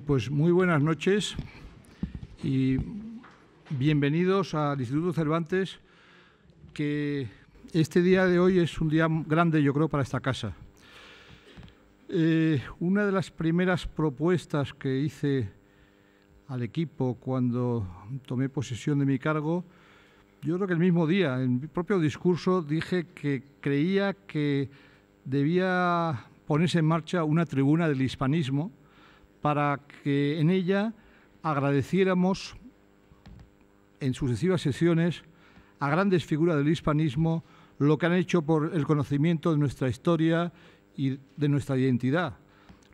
pues muy buenas noches y bienvenidos al Instituto Cervantes, que este día de hoy es un día grande, yo creo, para esta casa. Eh, una de las primeras propuestas que hice al equipo cuando tomé posesión de mi cargo, yo creo que el mismo día, en mi propio discurso, dije que creía que debía ponerse en marcha una tribuna del hispanismo, para que en ella agradeciéramos en sucesivas sesiones a grandes figuras del hispanismo lo que han hecho por el conocimiento de nuestra historia y de nuestra identidad.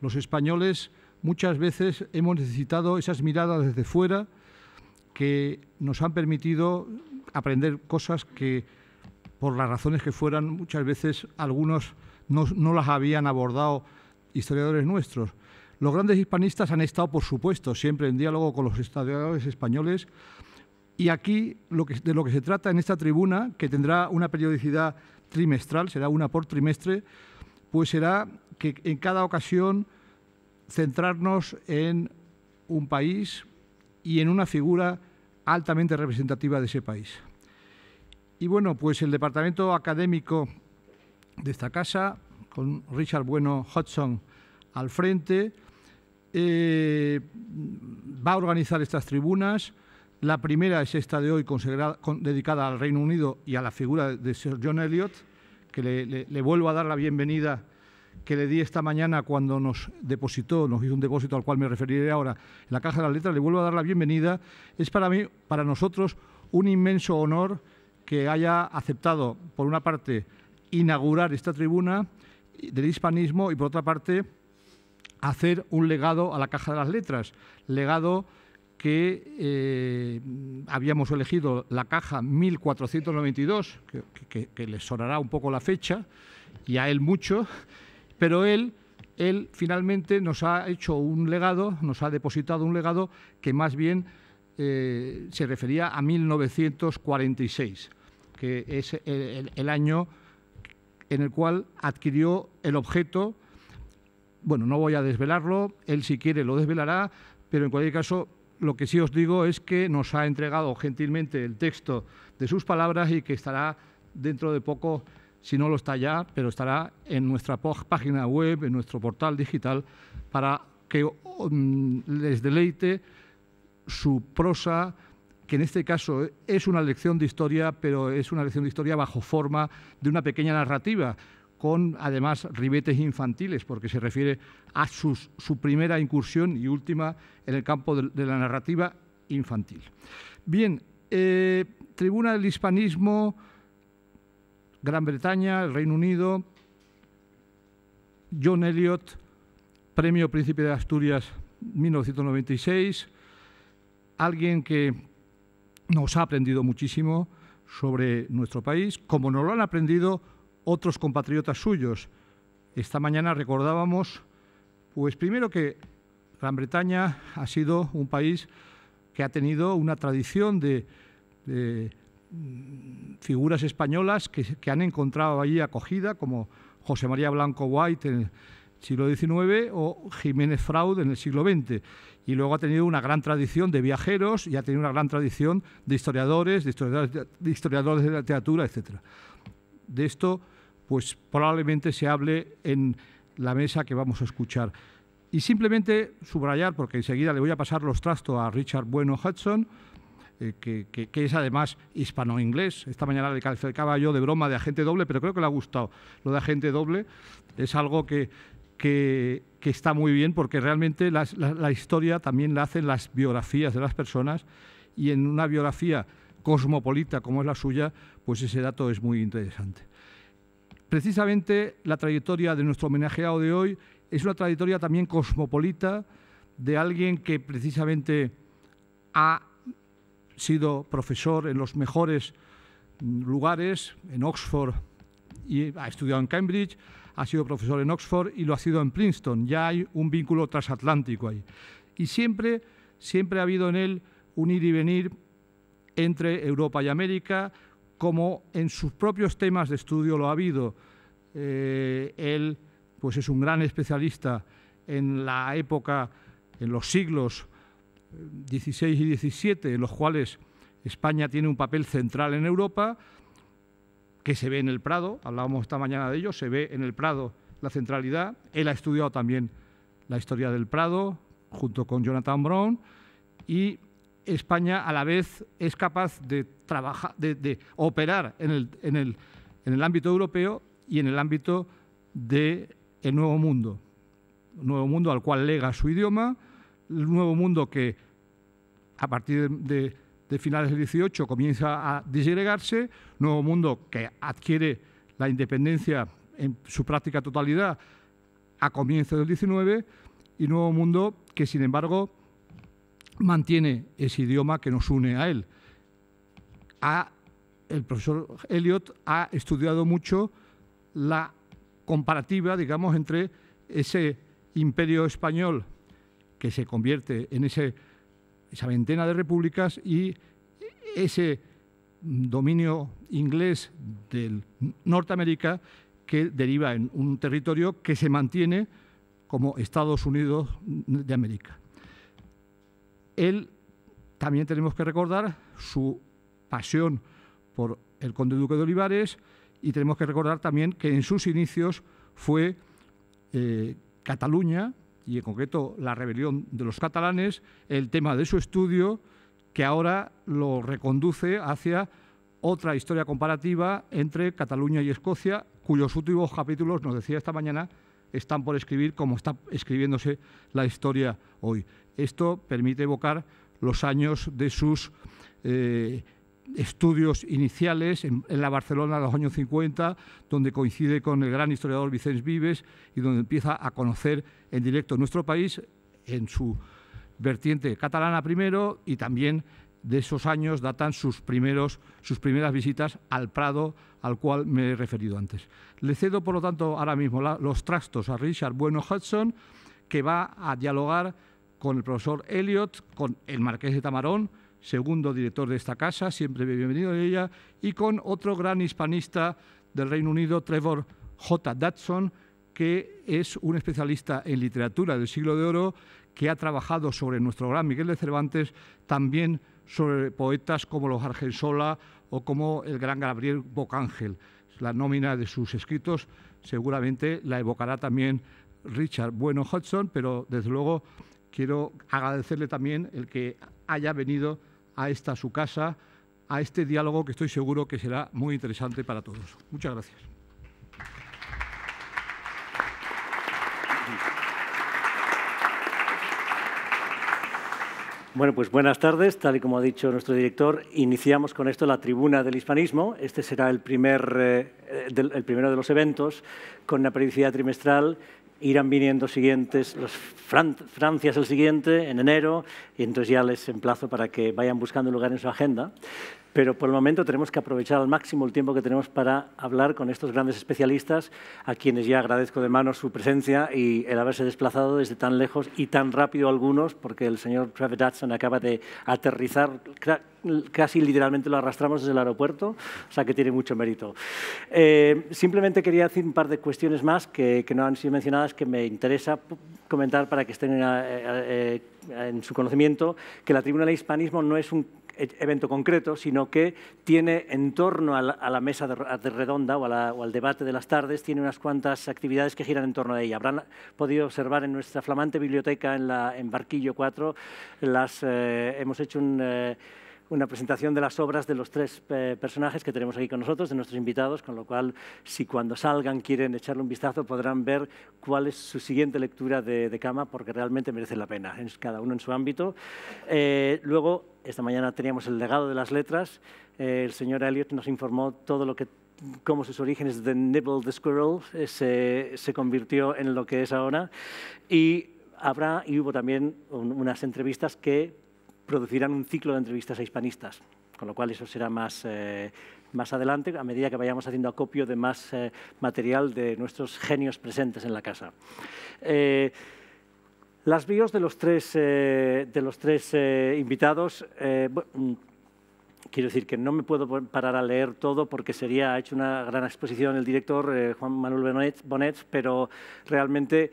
Los españoles muchas veces hemos necesitado esas miradas desde fuera que nos han permitido aprender cosas que, por las razones que fueran, muchas veces algunos no, no las habían abordado historiadores nuestros. Los grandes hispanistas han estado, por supuesto, siempre en diálogo con los historiadores españoles y aquí de lo que se trata en esta tribuna, que tendrá una periodicidad trimestral, será una por trimestre, pues será que en cada ocasión centrarnos en un país y en una figura altamente representativa de ese país. Y bueno, pues el departamento académico de esta casa, con Richard Bueno Hudson al frente, eh, va a organizar estas tribunas. La primera es esta de hoy, dedicada al Reino Unido y a la figura de Sir John Elliot, que le, vuelvo a dar la bienvenida que le di esta mañana cuando nos depositó, nos hizo un depósito al cual me referiré ahora, en la caja de las letras, le vuelvo a dar la bienvenida. Es para mí, para nosotros, un inmenso honor que haya aceptado, por una parte, inaugurar esta tribuna del hispanismo y, por otra parte, hacer un legado a la Caja de las Letras, legado que eh, habíamos elegido la caja 1492, que, le sonará un poco la fecha, y a él mucho, pero él él finalmente nos ha hecho un legado, nos ha depositado un legado que más bien eh, se refería a 1946, que es el, año en el cual adquirió el objeto bueno, no voy a desvelarlo, él si quiere lo desvelará, pero en cualquier caso lo que sí os digo es que nos ha entregado gentilmente el texto de sus palabras y que estará dentro de poco, si no lo está ya, pero estará en nuestra página web, en nuestro portal digital, para que mm, les deleite su prosa, que en este caso es una lección de historia, pero es una lección de historia bajo forma de una pequeña narrativa con además ribetes infantiles, porque se refiere a su primera incursión y última en el campo de, la narrativa infantil. Bien, eh, Tribuna del Hispanismo, Gran Bretaña, Reino Unido, John Elliot, Premio Príncipe de Asturias 1996, alguien que nos ha aprendido muchísimo sobre nuestro país, como nos lo han aprendido otros compatriotas suyos. Esta mañana recordábamos, pues primero que Gran Bretaña ha sido un país que ha tenido una tradición de, mm, figuras españolas que, han encontrado allí acogida, como José María Blanco White en el siglo XIX o Jiménez Fraud en el siglo XX. Y luego ha tenido una gran tradición de viajeros y ha tenido una gran tradición de historiadores, de historiadores de, historiadores de la literatura, etc. De esto pues probablemente se hable en la mesa que vamos a escuchar. Y simplemente subrayar, porque enseguida le voy a pasar los trastos a Richard Bueno Hudson, eh, que, es además hispano-inglés. Esta mañana le calificaba yo de broma de agente doble, pero creo que le ha gustado lo de agente doble. Es algo que, que está muy bien porque realmente la historia también la hacen las biografías de las personas y en una biografía cosmopolita como es la suya, pues ese dato es muy interesante. Precisamente la trayectoria de nuestro homenajeado de hoy es una trayectoria también cosmopolita de alguien que precisamente ha sido profesor en los mejores lugares, en Oxford, y ha estudiado en Cambridge, ha sido profesor en Oxford y lo ha sido en Princeton. Ya hay un vínculo transatlántico ahí. Y siempre, siempre ha habido en él un ir y venir entre Europa y América, como en sus propios temas de estudio lo ha habido. Eh, él pues es un gran especialista en la época, en los siglos XVI eh, y XVII, en los cuales España tiene un papel central en Europa, que se ve en el Prado, hablábamos esta mañana de ello, se ve en el Prado la centralidad. Él ha estudiado también la historia del Prado, junto con Jonathan Brown, y España a la vez es capaz de, trabajar, de, operar en el, ámbito europeo y en el ámbito del nuevo mundo. Un nuevo mundo al cual lega su idioma, el nuevo mundo que a partir de, finales del 18 comienza a disgregarse, nuevo mundo que adquiere la independencia en su práctica totalidad a comienzos del 19 y nuevo mundo que, sin embargo, mantiene ese idioma que nos une a él. el profesor Elliot ha estudiado mucho la comparativa, digamos, entre ese imperio español que se convierte en esa veintena de repúblicas y ese dominio inglés del Norteamérica que deriva en un territorio que se mantiene como Estados Unidos de América. Él, también tenemos que recordar su pasión por el conde duque de Olivares y tenemos que recordar también que en sus inicios fue eh, Cataluña y en concreto la rebelión de los catalanes el tema de su estudio que ahora lo reconduce hacia otra historia comparativa entre Cataluña y Escocia cuyos últimos capítulos, nos decía esta mañana, están por escribir como está escribiéndose la historia hoy. Esto permite evocar los años de sus eh, estudios iniciales en, la Barcelona de los años 50, donde coincide con el gran historiador Vicens Vives y donde empieza a conocer en directo nuestro país en su vertiente catalana primero y también de esos años datan sus, primeros, sus primeras visitas al Prado al cual me he referido antes. Le cedo, por lo tanto, ahora mismo los trastos a Richard Bueno Hudson, que va a dialogar con el profesor Elliot, con el marqués de Tamarón, segundo director de esta casa, siempre bienvenido de ella, y con otro gran hispanista del Reino Unido, Trevor J. Datson... que es un especialista en literatura del siglo de oro, que ha trabajado sobre nuestro gran Miguel de Cervantes, también sobre poetas como los Argensola o como el gran Gabriel Bocángel. La nómina de sus escritos seguramente la evocará también Richard Bueno Hudson, pero desde luego quiero agradecerle también el que haya venido a esta su casa, a este diálogo que estoy seguro que será muy interesante para todos. Muchas gracias. Bueno, pues buenas tardes. Tal y como ha dicho nuestro director, iniciamos con esto la tribuna del hispanismo. Este será el, primer, eh, el primero de los eventos con una periodicidad trimestral irán viniendo siguientes, Francia es el siguiente, en enero, y entonces ya les emplazo para que vayan buscando un lugar en su agenda pero por el momento tenemos que aprovechar al máximo el tiempo que tenemos para hablar con estos grandes especialistas, a quienes ya agradezco de mano su presencia y el haberse desplazado desde tan lejos y tan rápido algunos, porque el señor Trevor Datson acaba de aterrizar, casi literalmente lo arrastramos desde el aeropuerto, o sea que tiene mucho mérito. Eh, simplemente quería decir un par de cuestiones más que, no han sido mencionadas, que me interesa comentar para que estén eh, eh, en, su conocimiento, que la Tribuna de Hispanismo no es un e-, evento concreto, sino que tiene en torno a la, mesa de, redonda o, o, al debate de las tardes, tiene unas cuantas actividades que giran en torno a ella. Habrán podido observar en nuestra flamante biblioteca en, la, Barquillo 4, las, eh, hemos hecho un... Eh, una presentación de las obras de los tres eh, personajes que tenemos aquí con nosotros, de nuestros invitados, con lo cual si cuando salgan quieren echarle un vistazo podrán ver cuál es su siguiente lectura de, cama porque realmente merece la pena, cada uno en su ámbito. Eh, luego, esta mañana teníamos el legado de las letras, eh, el señor Elliot nos informó todo lo que cómo sus orígenes de Nibble the Squirrel se, convirtió en lo que es ahora y habrá hubo también unas entrevistas que producirán un ciclo de entrevistas a hispanistas, con lo cual eso será más, eh, más adelante, a medida que vayamos haciendo acopio de más eh, material de nuestros genios presentes en la casa. Eh, las bios de los tres, de los tres invitados, mm, quiero decir que no me puedo parar a leer todo porque sería, ha hecho una gran exposición el director Juan Manuel Bonet, Bonet pero realmente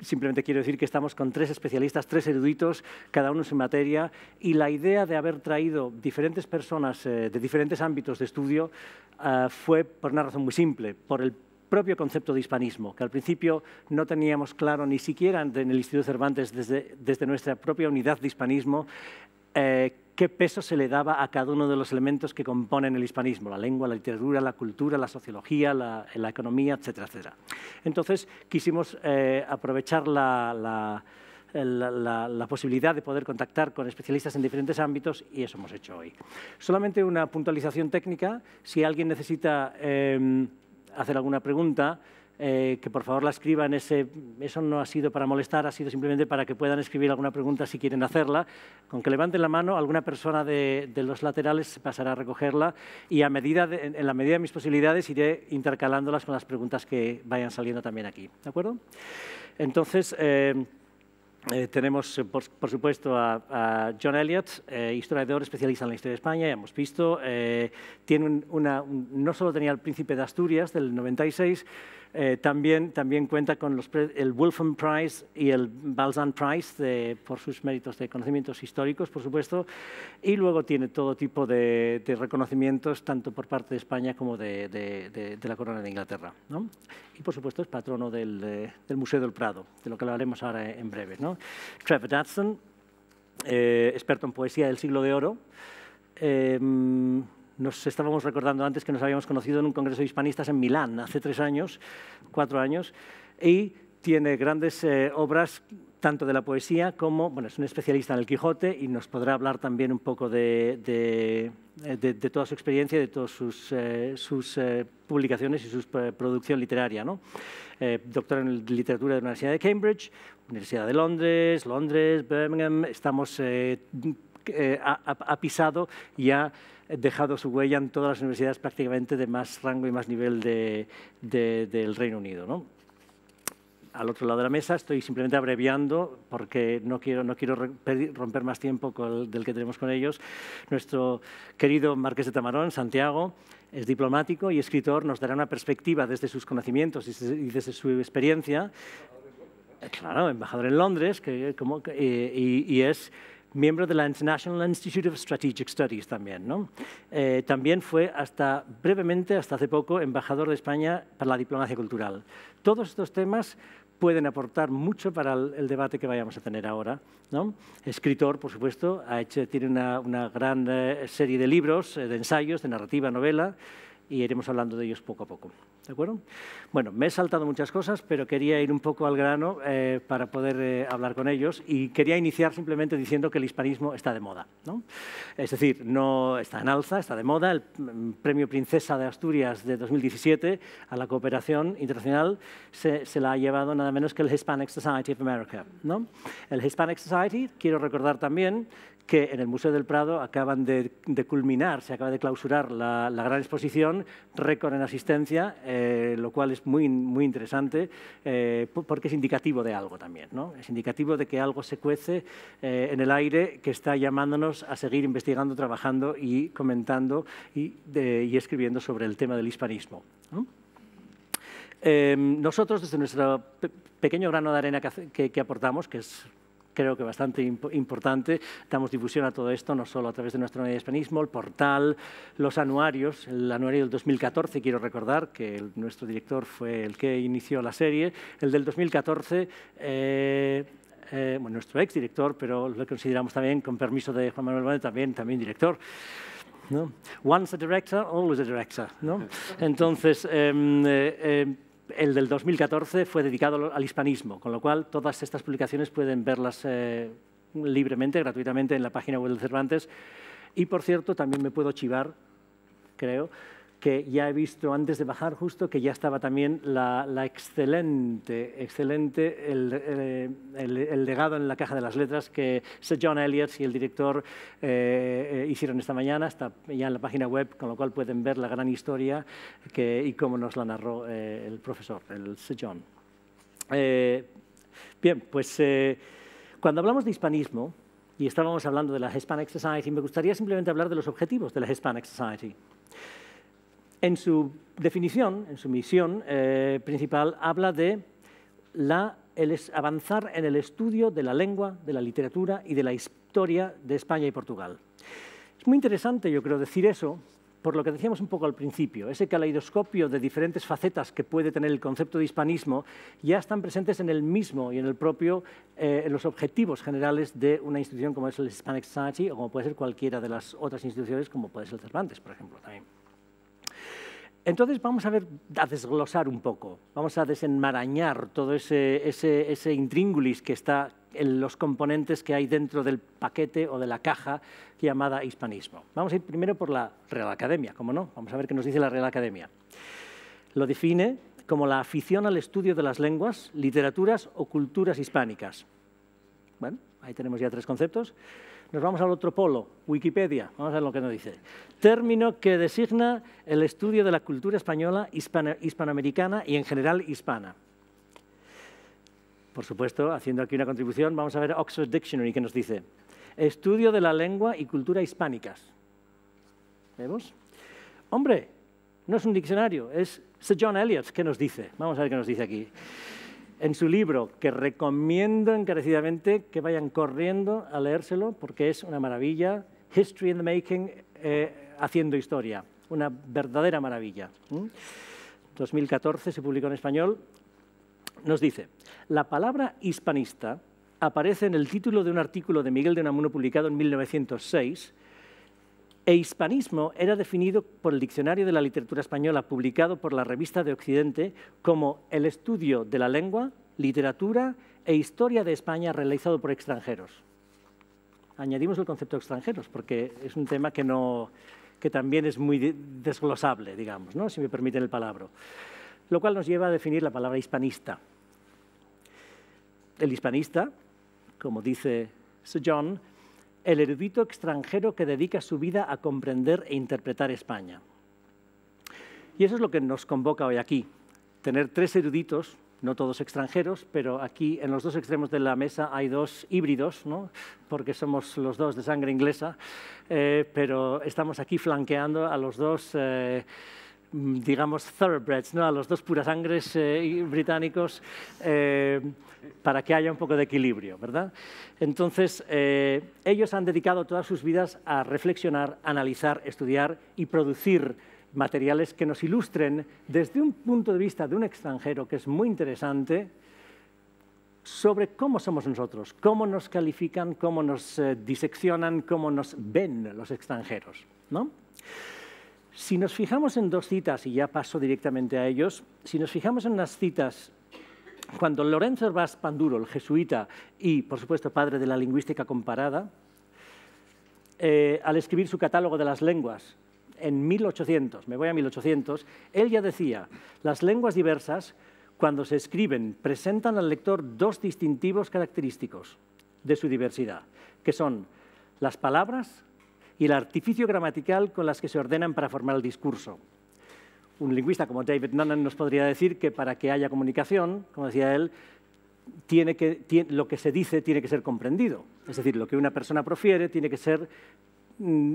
Simplemente quiero decir que estamos con tres especialistas, tres eruditos, cada uno en su materia, y la idea de haber traído diferentes personas eh, de diferentes ámbitos de estudio eh, fue por una razón muy simple, por el propio concepto de hispanismo, que al principio no teníamos claro ni siquiera en el Instituto Cervantes, desde, nuestra propia unidad de hispanismo, eh, qué peso se le daba a cada uno de los elementos que componen el hispanismo, la lengua, la literatura, la cultura, la sociología, la, economía, etcétera, etcétera. Entonces quisimos eh, aprovechar la, la posibilidad de poder contactar con especialistas en diferentes ámbitos y eso hemos hecho hoy. Solamente una puntualización técnica, si alguien necesita em, hacer alguna pregunta, eh, que por favor la escriban. Ese, eso no ha sido para molestar, ha sido simplemente para que puedan escribir alguna pregunta si quieren hacerla. Con que levanten la mano, alguna persona de, los laterales pasará a recogerla y a medida en la medida de mis posibilidades iré intercalándolas con las preguntas que vayan saliendo también aquí. ¿De acuerdo? Entonces... Eh, eh, tenemos, por, supuesto, a, John Elliott, historiador especialista en la historia de España, ya hemos visto. tiene una, no solo tenía el príncipe de Asturias del 96, eh, también, también cuenta con el Wolfen Prize y el Balzan Prize por sus méritos de conocimientos históricos, por supuesto, y luego tiene todo tipo de, reconocimientos, tanto por parte de España como de, la Corona de Inglaterra. Y, por supuesto, es patrono del, Museo del Prado, de lo que hablaremos ahora en breve. Trevor Dudson, eh, experto en poesía del siglo de oro, em, nos estábamos recordando antes que nos habíamos conocido en un congreso de hispanistas en Milán hace tres años, cuatro años, y tiene grandes eh, obras tanto de la poesía como, bueno, es un especialista en el Quijote y nos podrá hablar también un poco de, de, eh, de, toda su experiencia, de todas sus, eh, sus publicaciones y su producción literaria. ¿no? doctor en literatura de la Universidad de Cambridge, Universidad de Londres, Londres, Birmingham, estamos... ha, pisado ya ha dejado su huella en todas las universidades prácticamente de más rango y más nivel del Reino Unido. Al otro lado de la mesa estoy simplemente abreviando porque no quiero, no quiero romper más tiempo del que tenemos con ellos. Nuestro querido Marqués de Tamarón, Santiago, es diplomático y escritor, nos dará una perspectiva desde sus conocimientos y desde su experiencia. Eh, claro, embajador en Londres, que, como, eh, y, y es miembro de la International Institute of Strategic Studies también. ¿no? Eh, también fue hasta brevemente, hasta hace poco, embajador de España para la diplomacia cultural. Todos estos temas pueden aportar mucho para el, debate que vayamos a tener ahora. ¿no? Escritor, por supuesto, ha hecho, tiene una, una gran eh, serie de libros, eh, de ensayos, de narrativa, novela y iremos hablando de ellos poco a poco. ¿De acuerdo? Bueno, me he saltado muchas cosas, pero quería ir un poco al grano eh, para poder eh, hablar con ellos y quería iniciar simplemente diciendo que el hispanismo está de moda. ¿no? Es decir, no está en alza, está de moda. El mm, premio Princesa de Asturias de 2017 a la cooperación internacional se, se la ha llevado nada menos que el Hispanic Society of America. ¿no? El Hispanic Society, quiero recordar también, que en el Museo del Prado acaban de, culminar, se acaba de clausurar la, gran exposición, récord en asistencia, eh, lo cual es muy, muy interesante eh, porque es indicativo de algo también, ¿no? Es indicativo de que algo se cuece eh, en el aire que está llamándonos a seguir investigando, trabajando y comentando y, escribiendo sobre el tema del hispanismo. Em, nosotros, desde nuestro pequeño grano de arena que aportamos, que es creo que bastante importante. Damos difusión a todo esto, no solo a través de nuestra unidad de hispanismo, el portal, los anuarios, el anuario del 2014, quiero recordar que nuestro director fue el que inició la serie, el del 2014... Eh, eh, bueno, nuestro ex director, pero lo consideramos también, con permiso de Juan Manuel Valle, también, también director. ¿no? Once a director, always a director. ¿no? Entonces, em, eh, el del 2014 fue dedicado al hispanismo, con lo cual todas estas publicaciones pueden verlas eh, libremente, gratuitamente en la página web de Cervantes. Y por cierto, también me puedo chivar, creo, que ya he visto antes de bajar justo que ya estaba también la, excelente, excelente eh, el, legado en la caja de las letras que Sir John Elliot y el director eh, eh, hicieron esta mañana, está ya en la página web, con lo cual pueden ver la gran historia que, y cómo nos la narró el profesor, el Sir John. bien, pues cuando hablamos de hispanismo, y estábamos hablando de la Hispanic Society, me gustaría simplemente hablar de los objetivos de la Hispanic Society. En su definición, en su misión eh, principal, habla de avanzar en el estudio de la lengua, de la literatura y de la historia de España y Portugal. Es muy interesante, yo creo, decir eso, por lo que decíamos un poco al principio, ese caleidoscopio de diferentes facetas que puede tener el concepto de hispanismo ya están presentes en el mismo y en el propio, eh, en los objetivos generales de una institución como es el Hispanic Society o como puede ser cualquiera de las otras instituciones, como puede ser el Cervantes, por ejemplo, también. Entonces vamos a ver, a desglosar un poco, vamos a desenmarañar todo ese, ese intríngulis que está en los componentes que hay dentro del paquete o de la caja llamada hispanismo. Vamos a ir primero por la Real Academia, ¿cómo no? Vamos a ver qué nos dice la Real Academia. Lo define como la afición al estudio de las lenguas, literaturas o culturas hispánicas. Bueno, ahí tenemos ya tres conceptos. Nos vamos al otro polo, Wikipedia, vamos a ver lo que nos dice. Término que designa el estudio de la cultura española, hispanoamericana y en general hispana. Por supuesto, haciendo aquí una contribución, vamos a ver Oxford Dictionary que nos dice, estudio de la lengua y cultura hispánicas. ¿Vemos? Hombre, no es un diccionario, es Sir John Eliot que nos dice, vamos a ver qué nos dice aquí en su libro, que recomiendo encarecidamente que vayan corriendo a leérselo porque es una maravilla, History in the Making, eh, haciendo historia, una verdadera maravilla. 2014 ¿Mm? se publicó en español, nos dice, la palabra hispanista aparece en el título de un artículo de Miguel de Unamuno publicado en 1906 e hispanismo era definido por el Diccionario de la Literatura Española, publicado por la Revista de Occidente, como el estudio de la lengua, literatura e historia de España realizado por extranjeros. Añadimos el concepto extranjeros, porque es un tema que, no, que también es muy desglosable, digamos, si me permiten el palabra. Lo cual nos lleva a definir la palabra hispanista. El hispanista, como dice Sir John, el erudito extranjero que dedica su vida a comprender e interpretar España. Y eso es lo que nos convoca hoy aquí, tener tres eruditos, no todos extranjeros, pero aquí en los dos extremos de la mesa hay dos híbridos, ¿no? porque somos los dos de sangre inglesa, eh, pero estamos aquí flanqueando a los dos... Eh, Mm, digamos, thoroughbreds, ¿no? a los dos purasangres eh, británicos, eh, para que haya un poco de equilibrio, ¿verdad? Entonces, eh, ellos han dedicado todas sus vidas a reflexionar, analizar, estudiar y producir materiales que nos ilustren desde un punto de vista de un extranjero que es muy interesante sobre cómo somos nosotros, cómo nos califican, cómo nos diseccionan, cómo nos ven los extranjeros, ¿no? Si nos fijamos en dos citas, y ya paso directamente a ellos, si nos fijamos en unas citas cuando Lorenzo Herbás Panduro, el jesuita y, por supuesto, padre de la lingüística comparada, eh, al escribir su catálogo de las lenguas en 1800, me voy a 1800, él ya decía, las lenguas diversas, cuando se escriben, presentan al lector dos distintivos característicos de su diversidad, que son las palabras y el artificio gramatical con las que se ordenan para formar el discurso. Un lingüista como David Nunnan nos podría decir que para que haya comunicación, como decía él, lo que se dice tiene que ser comprendido. Es decir, lo que una persona profiere tiene que ser mm,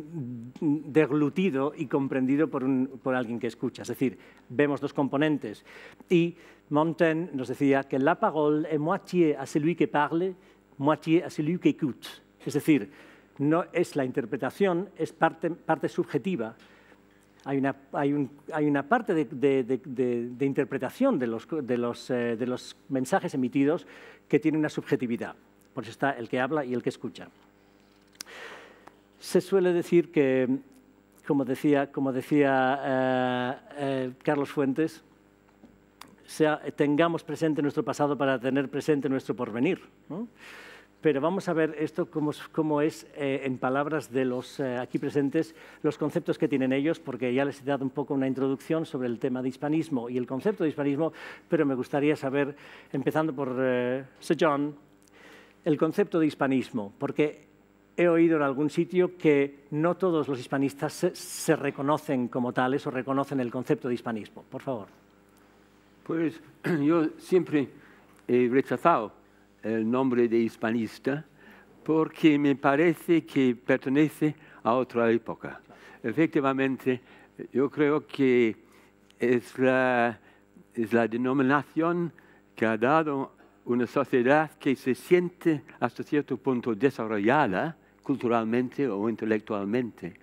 deglutido y comprendido por, alguien que escucha. Es decir, vemos dos componentes. Y Montaigne nos decía que la parole est moitié à celui qui parle, moitié à celui qui écoute. Es decir, no es la interpretación, es parte, parte subjetiva. Hay una, hay una parte de, de, de, interpretación los, eh, de los, mensajes emitidos que tiene una subjetividad. Por eso está el que habla y el que escucha. Se suele decir que, como decía, como decía eh, eh, Carlos Fuentes, tengamos presente nuestro pasado para tener presente nuestro porvenir. ¿no? Pero vamos a ver esto cómo, es eh, en palabras de los eh, aquí presentes los conceptos que tienen ellos, porque ya les he dado un poco una introducción sobre el tema de hispanismo y el concepto de hispanismo, pero me gustaría saber, empezando por eh, Sir John, el concepto de hispanismo, porque he oído en algún sitio que no todos los hispanistas se reconocen como tales o reconocen el concepto de hispanismo. Por favor. Pues yo siempre he rechazado el nombre de hispanista porque me parece que pertenece a otra época. Efectivamente, yo creo que es la, la denominación que ha dado una sociedad que se siente hasta cierto punto desarrollada culturalmente o intelectualmente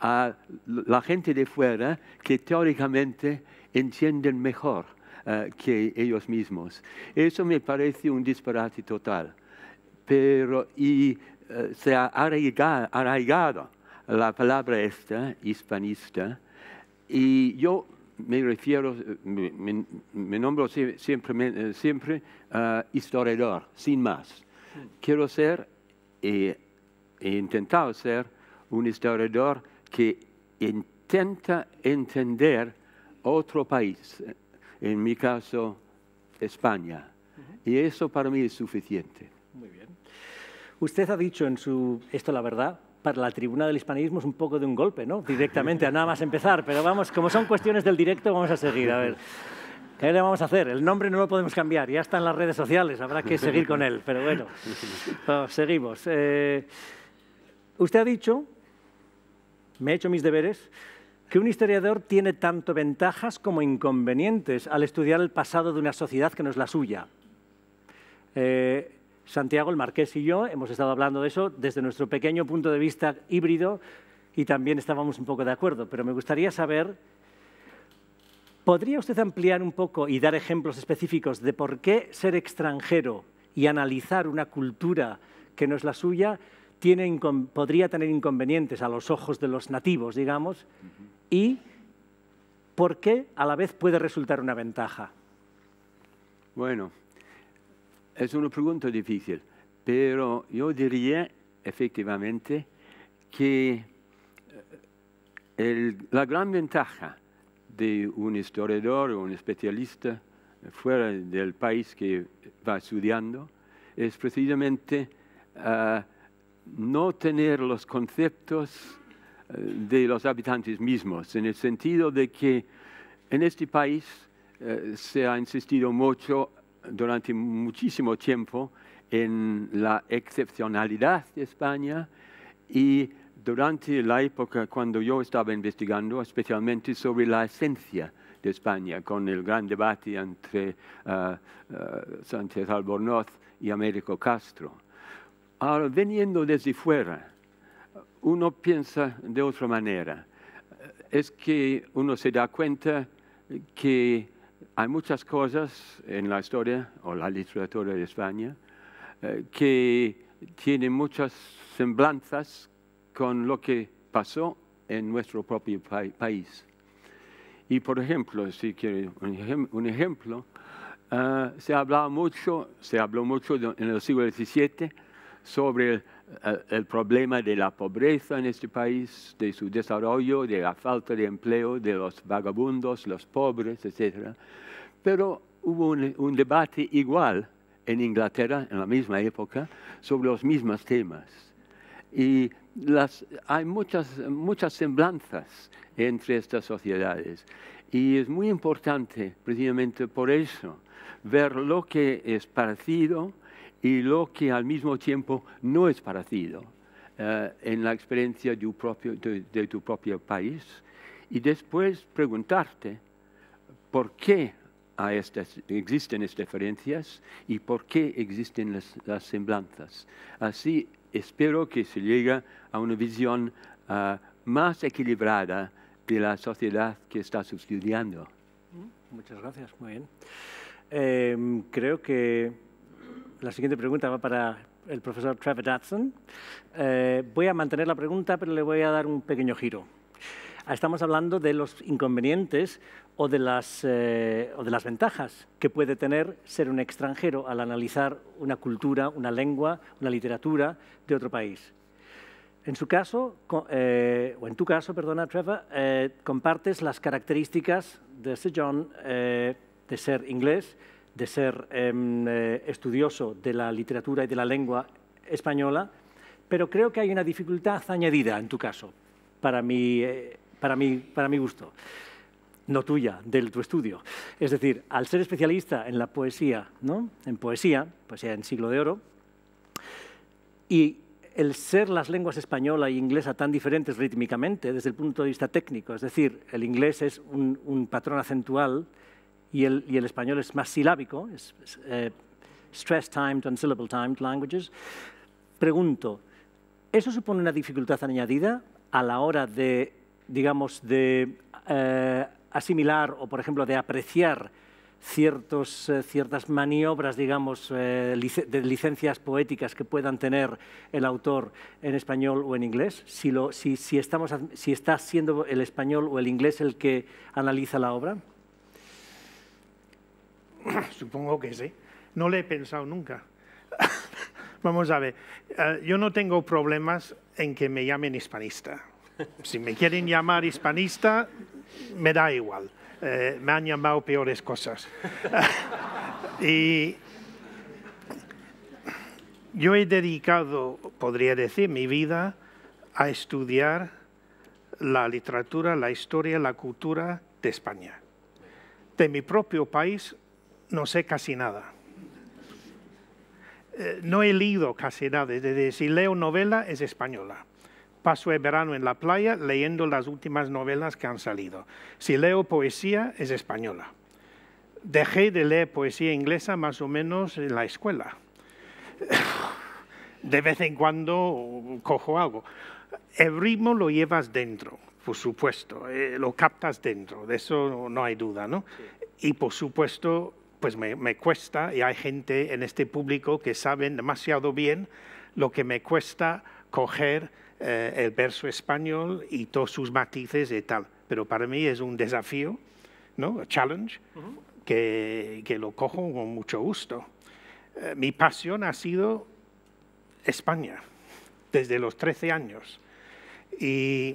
a la gente de fuera que teóricamente entienden mejor eh, que ellos mismos. Eso me parece un disparate total, pero eh, se ha arraigado, la palabra esta, hispanista, y yo me refiero, me, nombro siempre, eh, siempre historiador, sin más. Quiero ser, e he intentado ser, un historiador que intenta entender otro país, en mi caso, España. Y eso para mí es suficiente. Muy bien. Usted ha dicho en su Esto la verdad, para la tribuna del hispanismo es un poco de un golpe, ¿no? Directamente, a nada más empezar. Pero vamos, como son cuestiones del directo, vamos a seguir. A ver. ¿Qué le vamos a hacer? El nombre no lo podemos cambiar, ya está en las redes sociales, habrá que seguir con él, pero bueno, seguimos. Eh, usted ha dicho, me he hecho mis deberes, que un historiador tiene tanto ventajas como inconvenientes al estudiar el pasado de una sociedad que no es la suya. Eh, Santiago, el Marqués y yo hemos estado hablando de eso desde nuestro pequeño punto de vista híbrido y también estábamos un poco de acuerdo, pero me gustaría saber, ¿podría usted ampliar un poco y dar ejemplos específicos de por qué ser extranjero y analizar una cultura que no es la suya podría tener inconvenientes a los ojos de los nativos, digamos, y por qué a la vez puede resultar una ventaja. Bueno, es una pregunta difícil, pero yo diría efectivamente que eh, la gran ventaja de un historiador o un especialista fuera del país que va estudiando es precisamente eh, no tener los conceptos eh, de los habitantes mismos, en el sentido de que en este país eh, se ha insistido mucho durante muchísimo tiempo en la excepcionalidad de España y durante la época cuando yo estaba investigando, especialmente sobre la esencia de España, con el gran debate entre eh, Sánchez Albornoz y Américo Castro. Ahora, veniendo desde fuera, uno piensa de otra manera. Es que uno se da cuenta que hay muchas cosas en la historia o la literatura de España eh, que tienen muchas semblanzas con lo que pasó en nuestro propio país. Y por ejemplo, si quiere un, ejemplo, eh, se mucho, se habló mucho en el siglo XVII sobre el problema de la pobreza en este país, de su desarrollo, de la falta de empleo, de los vagabundos, los pobres, etc. Pero hubo un, debate igual en Inglaterra, en la misma época, sobre los mismos temas. Y hay muchas, muchas semblanzas entre estas sociedades. Y es muy importante, precisamente por eso, ver lo que es parecido y lo que al mismo tiempo no es parecido eh, en la experiencia de, propio, de, tu propio país y después preguntarte por qué a estas, existen estas diferencias y por qué existen las, semblanzas. Así espero que se llegue a una visión eh, más equilibrada de la sociedad que está estudiando. Mm, muchas gracias, muy bien. Em, creo que la siguiente pregunta va para el profesor Trevor Datson. Eh, voy a mantener la pregunta, pero le voy a dar un pequeño giro. Estamos hablando de los inconvenientes o de las, eh, de las ventajas que puede tener ser un extranjero al analizar una cultura, una lengua, una literatura de otro país. En su caso, eh, o en tu caso, perdona, Trevor, compartes las características de Sir John de ser inglés, de ser em, eh, estudioso de la literatura y de la lengua española, pero creo que hay una dificultad añadida en tu caso, para mi, eh, para mí, para mi gusto, no tuya, del tu estudio. Es decir, al ser especialista en la poesía, ¿no? en poesía, poesía en siglo de oro, y el ser las lenguas española e inglesa tan diferentes rítmicamente desde el punto de vista técnico, es decir, el inglés es un, un patrón acentual y el, español es más silábico, es, eh, stress-timed and syllable-timed languages. Pregunto, ¿eso supone una dificultad añadida a la hora de, digamos, de eh, asimilar o, por ejemplo, de apreciar ciertos, eh, ciertas maniobras, digamos, de licencias poéticas que puedan tener el autor en español o en inglés? Si, si, si, estamos, si está siendo el español o el inglés el que analiza la obra. Supongo que sí. No le he pensado nunca. Vamos a ver, eh, yo no tengo problemas en que me llamen hispanista. Si me quieren llamar hispanista, me da igual. Eh, me han llamado peores cosas. y yo he dedicado, podría decir, mi vida a estudiar la literatura, la historia, la cultura de España, de mi propio país no sé casi nada. Eh, no he leído casi nada, desde si leo novela es española. Paso el verano en la playa leyendo las últimas novelas que han salido. Si leo poesía es española. Dejé de leer poesía inglesa más o menos en la escuela. De vez en cuando cojo algo. El ritmo lo llevas dentro, por supuesto, eh, lo captas dentro, de eso no hay duda, ¿no? Y por supuesto pues me, cuesta y hay gente en este público que saben demasiado bien lo que me cuesta coger eh, el verso español y todos sus matices y tal. Pero para mí es un desafío, ¿no? challenge, que, que, lo cojo con mucho gusto. Eh, mi pasión ha sido España, desde los 13 años. Y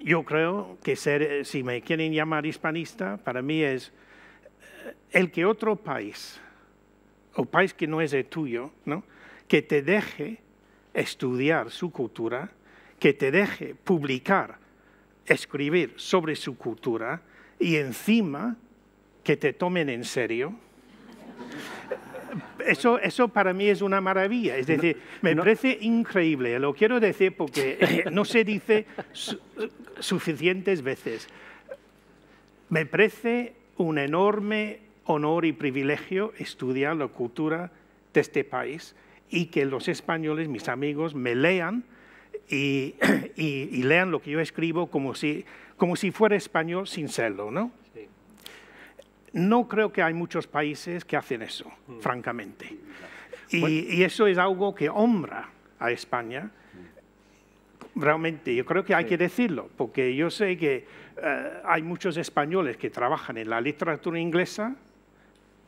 yo creo que ser, si me quieren llamar hispanista, para mí es el que otro país, o país que no es el tuyo, ¿no? que te deje estudiar su cultura, que te deje publicar, escribir sobre su cultura y encima que te tomen en serio. Eso, eso para mí es una maravilla, es decir, me parece increíble, lo quiero decir porque eh, no se dice suficientes veces. Me parece un enorme honor y privilegio estudiar la cultura de este país y que los españoles, mis amigos, me lean y, lean lo que yo escribo como si, como si fuera español sin serlo, ¿no? No creo que hay muchos países que hacen eso, mm. francamente. Y, eso es algo que honra a España. Mm. Realmente, yo creo que hay que decirlo, porque yo sé que eh, hay muchos españoles que trabajan en la literatura inglesa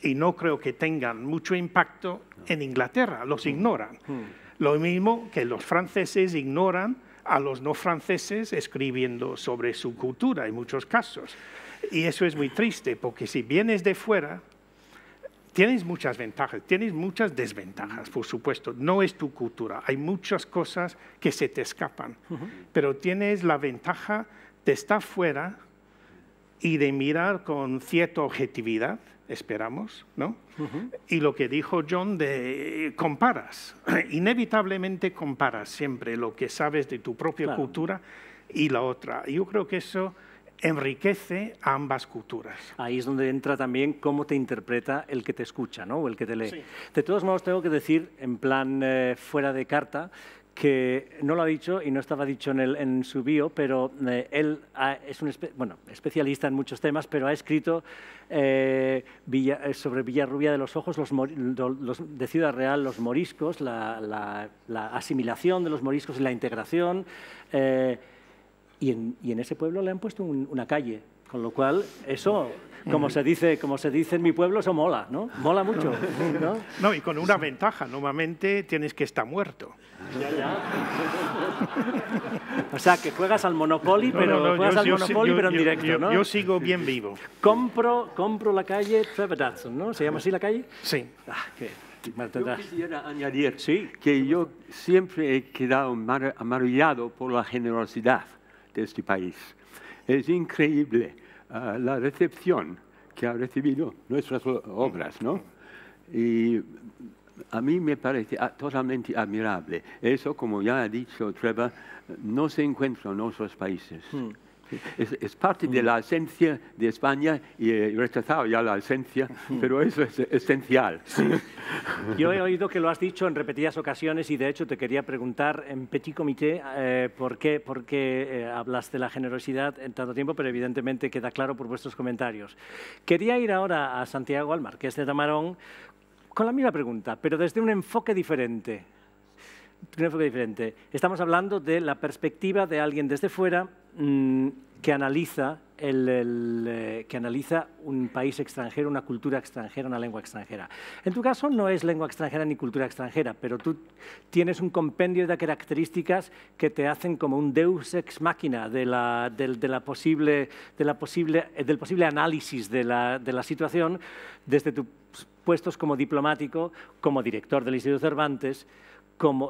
y no creo que tengan mucho impacto en Inglaterra, los mm. ignoran. Mm. Lo mismo que los franceses ignoran a los no franceses escribiendo sobre su cultura en muchos casos. Y eso es muy triste, porque si vienes de fuera, tienes muchas ventajas, tienes muchas desventajas, por supuesto. No es tu cultura, hay muchas cosas que se te escapan, pero tienes la ventaja de estar fuera y de mirar con cierta objetividad, esperamos, ¿no? Y lo que dijo John de comparas, inevitablemente comparas siempre lo que sabes de tu propia cultura y la otra. Yo creo que eso enriquece ambas culturas. Ahí es donde entra también cómo te interpreta el que te escucha, ¿no? O el que te lee. De todos modos, tengo que decir, en plan eh, fuera de carta, que no lo ha dicho y no estaba dicho en, el, en su bio, pero eh, él es un especialista en muchos temas, pero ha escrito eh, eh, sobre Villarrubia de los Ojos, los, de Ciudad Real, los moriscos, la, asimilación de los moriscos y la integración. Y en, ese pueblo le han puesto una calle, con lo cual, eso, como se dice, como se dice en mi pueblo, eso mola, ¿no? Mola mucho. ¿no? no y con una ventaja, normalmente tienes que estar muerto. Ya, ya. o sea, que juegas al Monopoly, pero Monopoly, pero en directo, ¿no? Yo sigo bien vivo. Compro, compro la calle Trevor ¿no? ¿Se llama así la calle? Sí. Ah, quisiera añadir sí. que yo siempre he quedado amarillado por la generosidad de este país. Es increíble ah, la recepción que ha recibido nuestras obras, ¿no? Y a mí me parece ah, totalmente admirable. Eso, como ya ha dicho Trevor, no se encuentra en otros países. Hmm es, parte de la esencia de España y he rechazado ya la esencia, pero eso es esencial. Yo he oído que lo has dicho en repetidas ocasiones y de hecho te quería preguntar en Petit Comité eh, por qué, por eh, de la generosidad en tanto tiempo, pero evidentemente queda claro por vuestros comentarios. Quería ir ahora a Santiago, al Marqués de Tamarón, con la misma pregunta, pero desde un enfoque diferente un enfoque diferente. Estamos hablando de la perspectiva de alguien desde fuera mm, que, analiza eh, que analiza un país extranjero, una cultura extranjera, una lengua extranjera. En tu caso no es lengua extranjera ni cultura extranjera, pero tú tienes un compendio de características que te hacen como un deus ex machina de la, posible, eh, del posible análisis de la situación desde tus pues, puestos como diplomático, como director del Instituto Cervantes,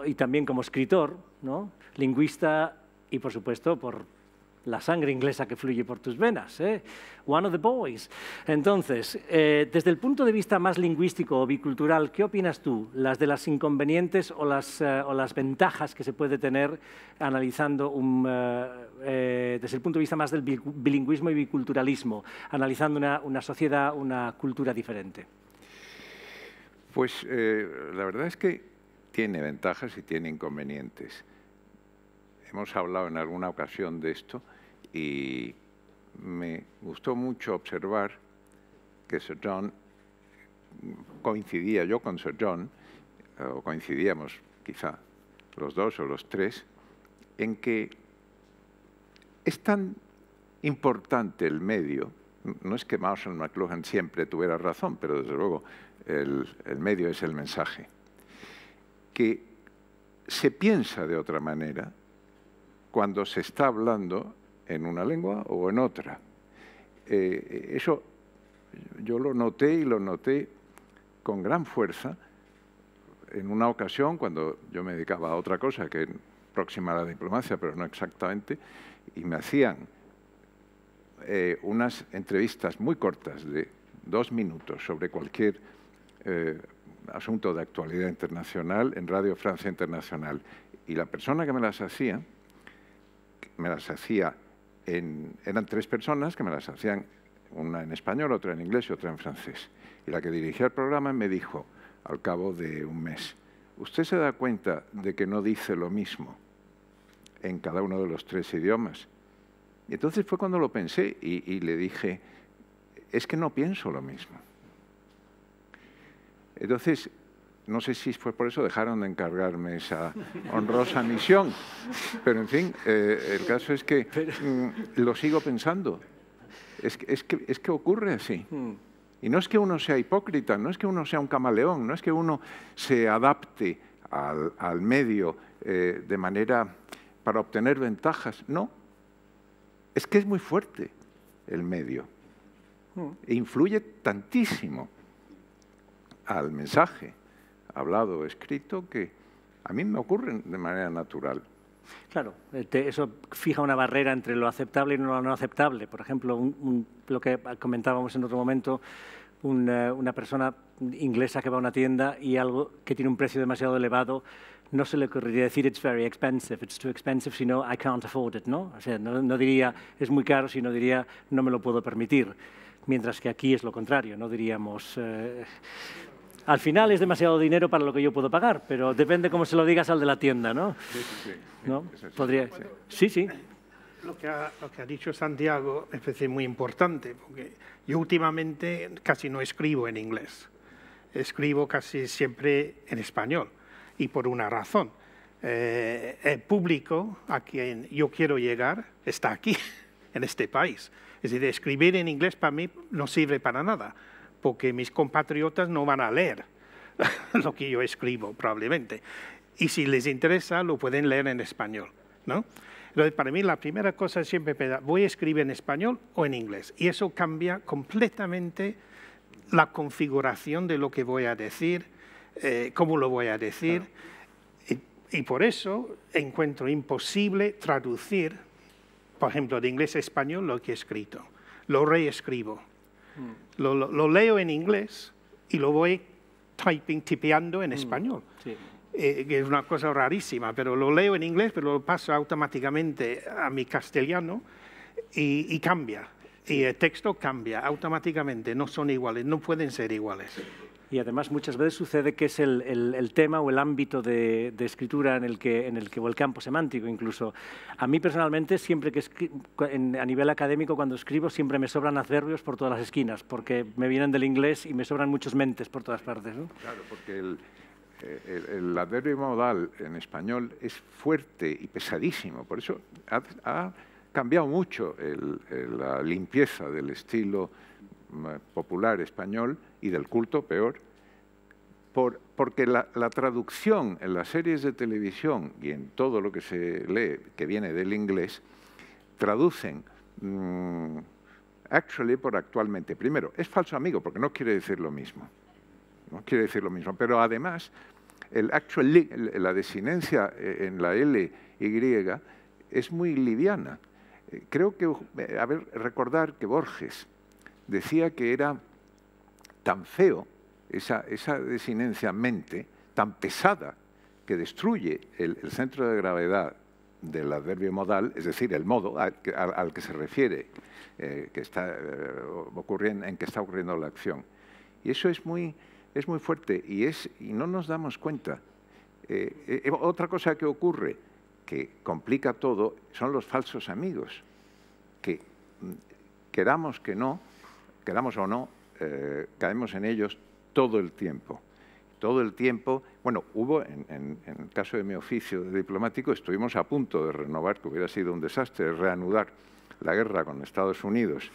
y también como escritor, ¿no? lingüista y, por supuesto, por la sangre inglesa que fluye por tus venas. ¿eh? One of the boys. Entonces, eh, desde el punto de vista más lingüístico o bicultural, ¿qué opinas tú? ¿Las de las inconvenientes o las, eh, o las ventajas que se puede tener analizando un, eh, desde el punto de vista más del bilingüismo y biculturalismo, analizando una, una sociedad, una cultura diferente? Pues la verdad es que tiene ventajas y tiene inconvenientes. Hemos hablado en alguna ocasión de esto y me gustó mucho observar que Sir John coincidía yo con Sir John, eh, o coincidíamos quizá los dos o los tres, en que es tan importante el medio, no es que Marshall McLuhan siempre tuviera razón, pero desde luego el, el medio es el mensaje que se piensa de otra manera cuando se está hablando en una lengua o en otra. Eh, eso yo lo noté y lo noté con gran fuerza en una ocasión cuando yo me dedicaba a otra cosa que próxima a la diplomacia, pero no exactamente, y me hacían eh, unas entrevistas muy cortas de dos minutos sobre cualquier eh, Asunto de actualidad internacional en Radio Francia Internacional. Y la persona que me las hacía, me las hacía eran tres personas que me las hacían, una en español, otra en inglés y otra en francés. Y la que dirigía el programa me dijo, al cabo de un mes, ¿usted se da cuenta de que no dice lo mismo en cada uno de los tres idiomas? Y entonces fue cuando lo pensé y le dije, es que no pienso lo mismo. Entonces, no sé si fue por eso dejaron de encargarme esa honrosa misión, pero en fin, eh, el caso es que mm, lo sigo pensando. Es que, ocurre así. Hmm. Y no es que uno sea hipócrita, no es que uno sea un camaleón, no es que uno se adapte al, medio eh, de manera para obtener ventajas, no. Es que es muy fuerte el medio. Hmm. E influye tantísimo al mensaje hablado o escrito que a mí me ocurren de manera natural. Claro, este, eso fija una barrera entre lo aceptable y lo no aceptable. Por ejemplo, lo que comentábamos en otro momento, eh, una, persona inglesa que va a una tienda y algo que tiene un precio demasiado elevado, no se le ocurriría decir it's very expensive, it's too expensive, sino I can't afford it, ¿no? O sea, no, diría es muy caro, sino diría no me lo puedo permitir mientras que aquí es lo contrario, no diríamos... Eh, al final es demasiado dinero para lo que yo puedo pagar, pero depende cómo se lo digas al de la tienda, ¿no? Sí, sí, ¿No? Podría Sí, sí. Lo que, ha, dicho Santiago es muy importante, porque yo últimamente casi no escribo en inglés, escribo casi siempre en español, y por una razón. Eh, el público a quien yo quiero llegar está aquí, en este país. Es decir, escribir en inglés para mí no sirve para nada porque mis compatriotas no van a leer lo que yo escribo probablemente. Y si les interesa, lo pueden leer en español. ¿no? Entonces, para mí la primera cosa siempre es, voy a escribir en español o en inglés. Y eso cambia completamente la configuración de lo que voy a decir, eh, cómo lo voy a decir. y por eso encuentro imposible traducir, por ejemplo, de inglés a español lo que he escrito. Lo reescribo Mm. Lo, leo en inglés y lo voy typing, tipeando en mm. español. Eh, que es una cosa rarísima, pero lo leo en inglés, pero lo paso automáticamente a mi castellano y, cambia. Y el texto cambia automáticamente, no son iguales, no pueden ser iguales. Y además muchas veces sucede que es el, el, tema o el ámbito de, de, escritura en el, que, en el que, o el campo semántico incluso. A mí personalmente, siempre que es a nivel académico cuando escribo, siempre me sobran adverbios por todas las esquinas, porque me vienen del inglés y me sobran muchos mentes por todas partes. ¿no? Claro, porque el, eh, el, adverbio modal en español es fuerte y pesadísimo, por eso ha, ha cambiado mucho la limpieza del estilo eh, popular español y del culto, peor, por, porque la, traducción en las series de televisión y en todo lo que se lee que viene del inglés, traducen mm, actually por actualmente. Primero, es falso amigo porque no quiere decir lo mismo. No quiere decir lo mismo. Pero además, el actual la desinencia en la L y es muy liviana. Creo que, eh, a ver, recordar que Borges decía que era tan feo esa, esa desinencia mente, tan pesada, que destruye el, centro de gravedad del adverbio modal, es decir, el modo al, que se refiere, eh, que está, eh, ocurriendo, en que está ocurriendo la acción. Y eso es muy, es muy fuerte y, es, y no nos damos cuenta. Eh, otra cosa que ocurre, que complica todo, son los falsos amigos, que mm, queramos que no, queramos o no, eh, caemos en ellos todo el tiempo. Todo el tiempo, bueno, hubo, en, el caso de mi oficio de diplomático, estuvimos a punto de renovar, que hubiera sido un desastre, reanudar la guerra con Estados Unidos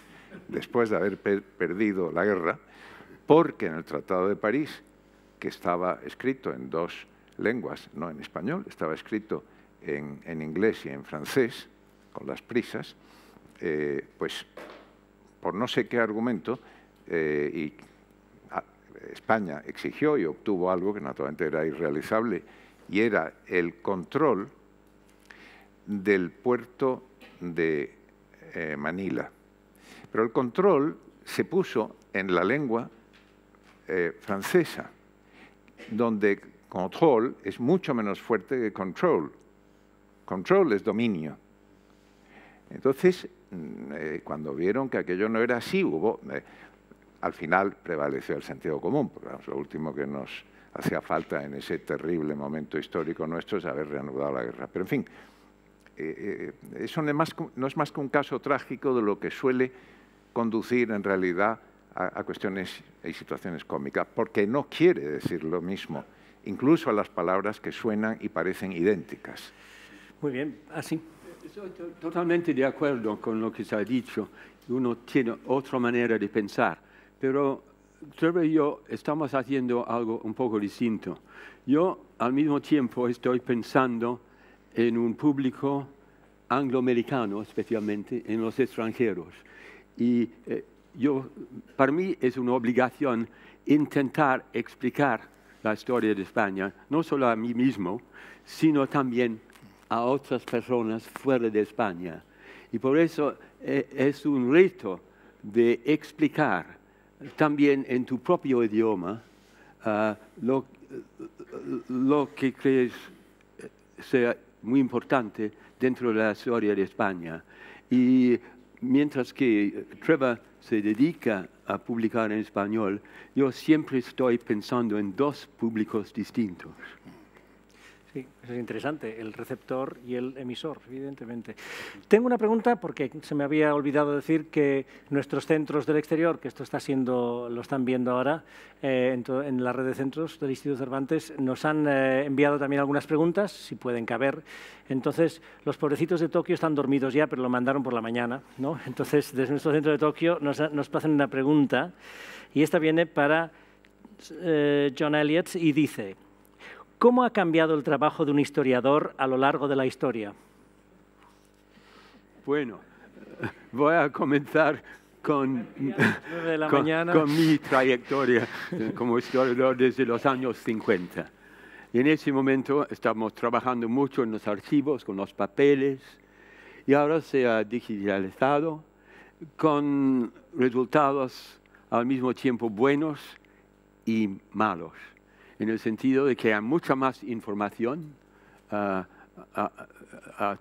después de haber perdido la guerra, porque en el Tratado de París, que estaba escrito en dos lenguas, no en español, estaba escrito en, inglés y en francés, con las prisas, eh, pues por no sé qué argumento, eh, y ah, España exigió y obtuvo algo que naturalmente era irrealizable, y era el control del puerto de eh, Manila. Pero el control se puso en la lengua eh, francesa, donde control es mucho menos fuerte que control. Control es dominio. Entonces, Mm, eh, cuando vieron que aquello no era así, hubo, eh, al final prevaleció el sentido común, porque lo último que nos hacía falta en ese terrible momento histórico nuestro es haber reanudado la guerra. Pero en fin, eh, eso no es, más, no es, más, que un caso trágico de lo que suele conducir en realidad a, a cuestiones y situaciones cómicas, porque no quiere decir lo mismo, incluso a las palabras que suenan y parecen idénticas. Muy bien, así. Estoy totalmente de acuerdo con lo que se ha dicho. Uno tiene otra manera de pensar, pero Trevor y yo estamos haciendo algo un poco distinto. Yo al mismo tiempo estoy pensando en un público angloamericano, especialmente en los extranjeros. Eh, y yo, para mí es una obligación intentar explicar la historia de España, no solo a mí mismo, sino también a a otras personas fuera de España. Y por eso eh, es un reto de explicar también en tu propio idioma ah, lo, lo, que crees eh, sea muy importante dentro de la historia de España. Y mientras que Trevor se dedica a publicar en español, yo siempre estoy pensando en dos públicos distintos. Sí, eso es interesante, el receptor y el emisor, evidentemente. Tengo una pregunta porque se me había olvidado decir que nuestros centros del exterior, que esto está siendo, lo están viendo ahora eh, en, la red de centros del Instituto Cervantes, nos han eh, enviado también algunas preguntas, si pueden caber. Entonces, los pobrecitos de Tokio están dormidos ya, pero lo mandaron por la mañana. ¿no? Entonces, desde nuestro centro de Tokio nos, nos hacen una pregunta y esta viene para eh, John Elliott y dice... ¿Cómo ha cambiado el trabajo de un historiador a lo largo de la historia? Bueno, voy a comenzar con, mi trayectoria como historiador desde los años 50. en ese momento estamos trabajando mucho en los archivos, con los papeles, y ahora se ha digitalizado con resultados al mismo tiempo buenos y malos en el sentido de que hay mucha más información ah, ah, ah,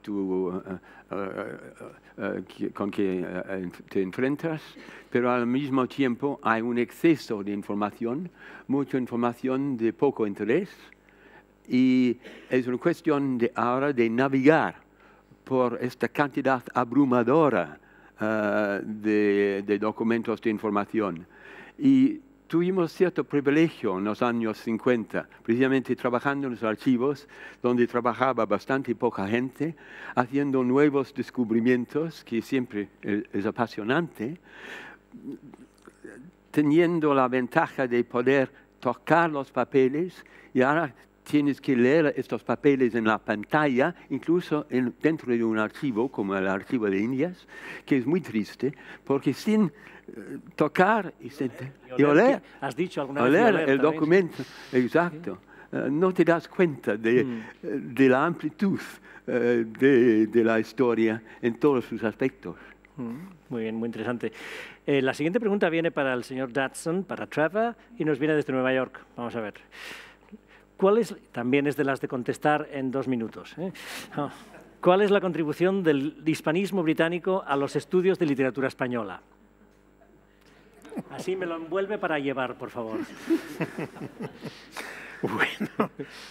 a, con que te enfrentas, pero al mismo tiempo hay un exceso de información, mucha información de poco interés, y es una cuestión de ahora de navegar por esta cantidad abrumadora de, documentos de información. Y tuvimos cierto privilegio en los años 50, precisamente trabajando en los archivos, donde trabajaba bastante poca gente, haciendo nuevos descubrimientos, que siempre eh, es apasionante, teniendo la ventaja de poder tocar los papeles y ahora tienes que leer estos papeles en la pantalla, incluso dentro de un archivo como el archivo de Indias, que es muy triste, porque sin eh, tocar y, oler, dicho el documento, exacto, eh, no te das cuenta de, mm. eh, la amplitud de, la historia en todos sus aspectos. Mm, muy bien, muy interesante. la siguiente pregunta viene para el señor Datson, para Trevor, y nos viene desde Nueva York. Vamos a ver. ¿Cuál es, también es de las de contestar en dos minutos, eh? ah. ¿cuál es la contribución del hispanismo británico a los estudios de literatura española? Así me lo envuelve para llevar, por favor.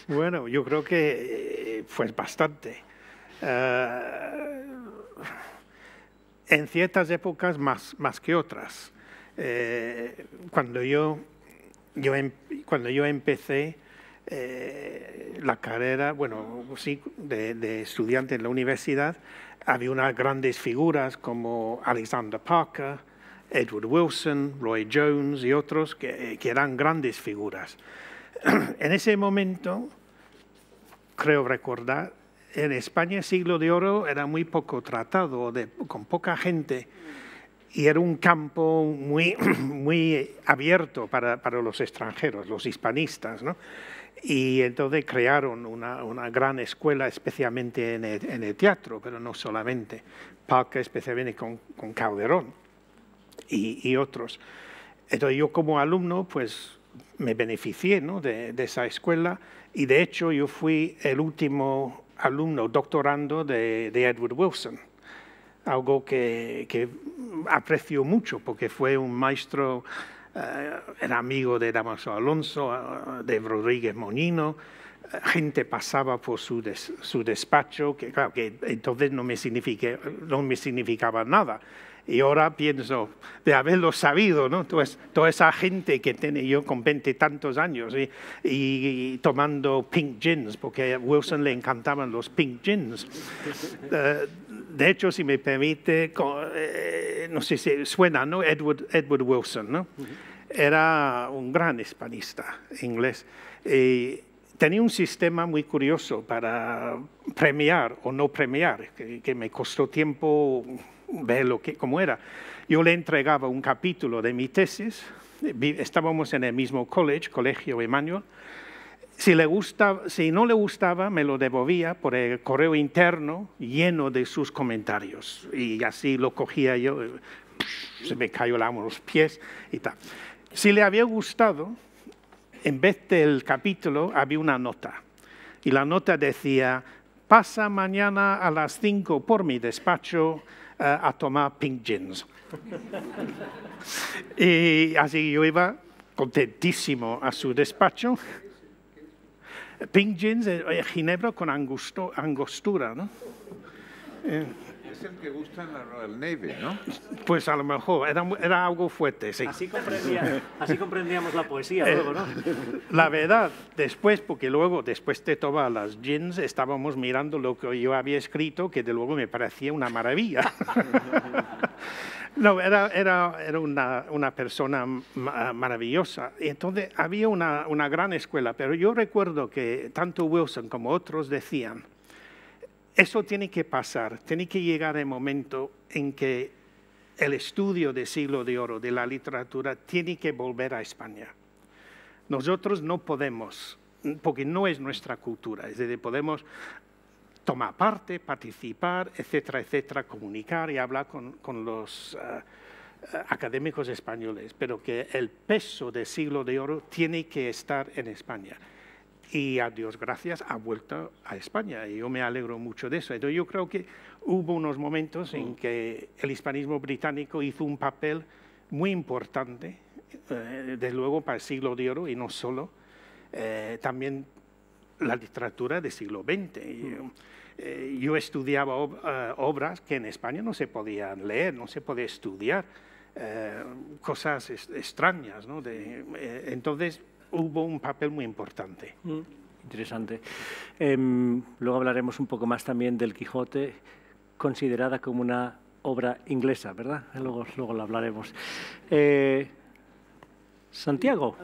Bueno, yo creo que eh, pues bastante. Eh, en ciertas épocas más, más que otras. cuando, yo, yo em, cuando yo empecé, eh, la carrera, bueno, sí, de, estudiante en la universidad, había unas grandes figuras como Alexander Parker, Edward Wilson, Roy Jones y otros que, eh, eran grandes figuras. en ese momento, creo recordar, en España el siglo de oro era muy poco tratado, con poca gente, y era un campo muy, muy abierto para, para los extranjeros, los hispanistas. ¿no? Y entonces crearon una, una gran escuela, especialmente en el, teatro, pero no solamente. Parque, especialmente con, Calderón y, otros. Entonces yo como alumno, pues me beneficié ¿no? de, esa escuela y de hecho yo fui el último alumno doctorando de, de Edward Wilson, algo que, que aprecio mucho porque fue un maestro eh, era amigo de Damaso Alonso, eh, de Rodríguez Moñino, eh, gente pasaba por su, su despacho, que claro, que entonces no me, no me significaba nada. Y ahora pienso, de haberlo sabido, ¿no? toda esa gente que tenía yo con veinte tantos años y, tomando pink gins, porque a Wilson le encantaban los pink gins. de hecho, si me permite, no sé si suena, ¿no? Edward, Edward Wilson, ¿no? era un gran hispanista inglés. Y tenía un sistema muy curioso para premiar o no premiar, que, me costó tiempo ver lo que, cómo era. Yo le entregaba un capítulo de mi tesis, estábamos en el mismo college, Colegio Emmanuel, si, le si no le gustaba, me lo devolvía por el correo interno lleno de sus comentarios. Y así lo cogía yo, se me cayó el amo los pies y tal. Si le había gustado, en vez del capítulo había una nota. Y la nota decía, pasa mañana a las cinco por mi despacho eh, a tomar pink gins. y así yo iba contentísimo a su despacho. Pink gins, eh, ginebra con angostura, ¿no? Eh, que gusta la Royal ¿no? Pues a lo mejor, era, algo fuerte, sí. Así, comprendíamos la poesía eh, luego, ¿no? La verdad, después, porque luego, después de todas las jeans, estábamos mirando lo que yo había escrito, que de luego me parecía una maravilla. No, era, una, persona maravillosa. Y Entonces había una, una gran escuela, pero yo recuerdo que tanto Wilson como otros decían, eso tiene que pasar, tiene que llegar el momento en que el estudio del siglo de oro, de la literatura, tiene que volver a España. Nosotros no podemos, porque no es nuestra cultura, es decir, podemos tomar parte, participar, etcétera, etcétera, comunicar y hablar con, los eh, eh, académicos españoles, pero que el peso del siglo de oro tiene que estar en España y a Dios gracias ha vuelto a España. Y yo me alegro mucho de eso. Entonces yo creo que hubo unos momentos en que el hispanismo británico hizo un papel muy importante, eh, desde luego para el siglo de oro y no solo, eh, también la literatura del siglo XX. Eh, yo, estudiaba obras que en España no se podían leer, no se podía estudiar. cosas extrañas. ¿no? De, entonces, hubo un papel muy importante. Mm, interesante. Em, luego hablaremos un poco más también del Quijote, considerada como una obra inglesa, ¿verdad? Luego, luego lo hablaremos. Eh, Santiago.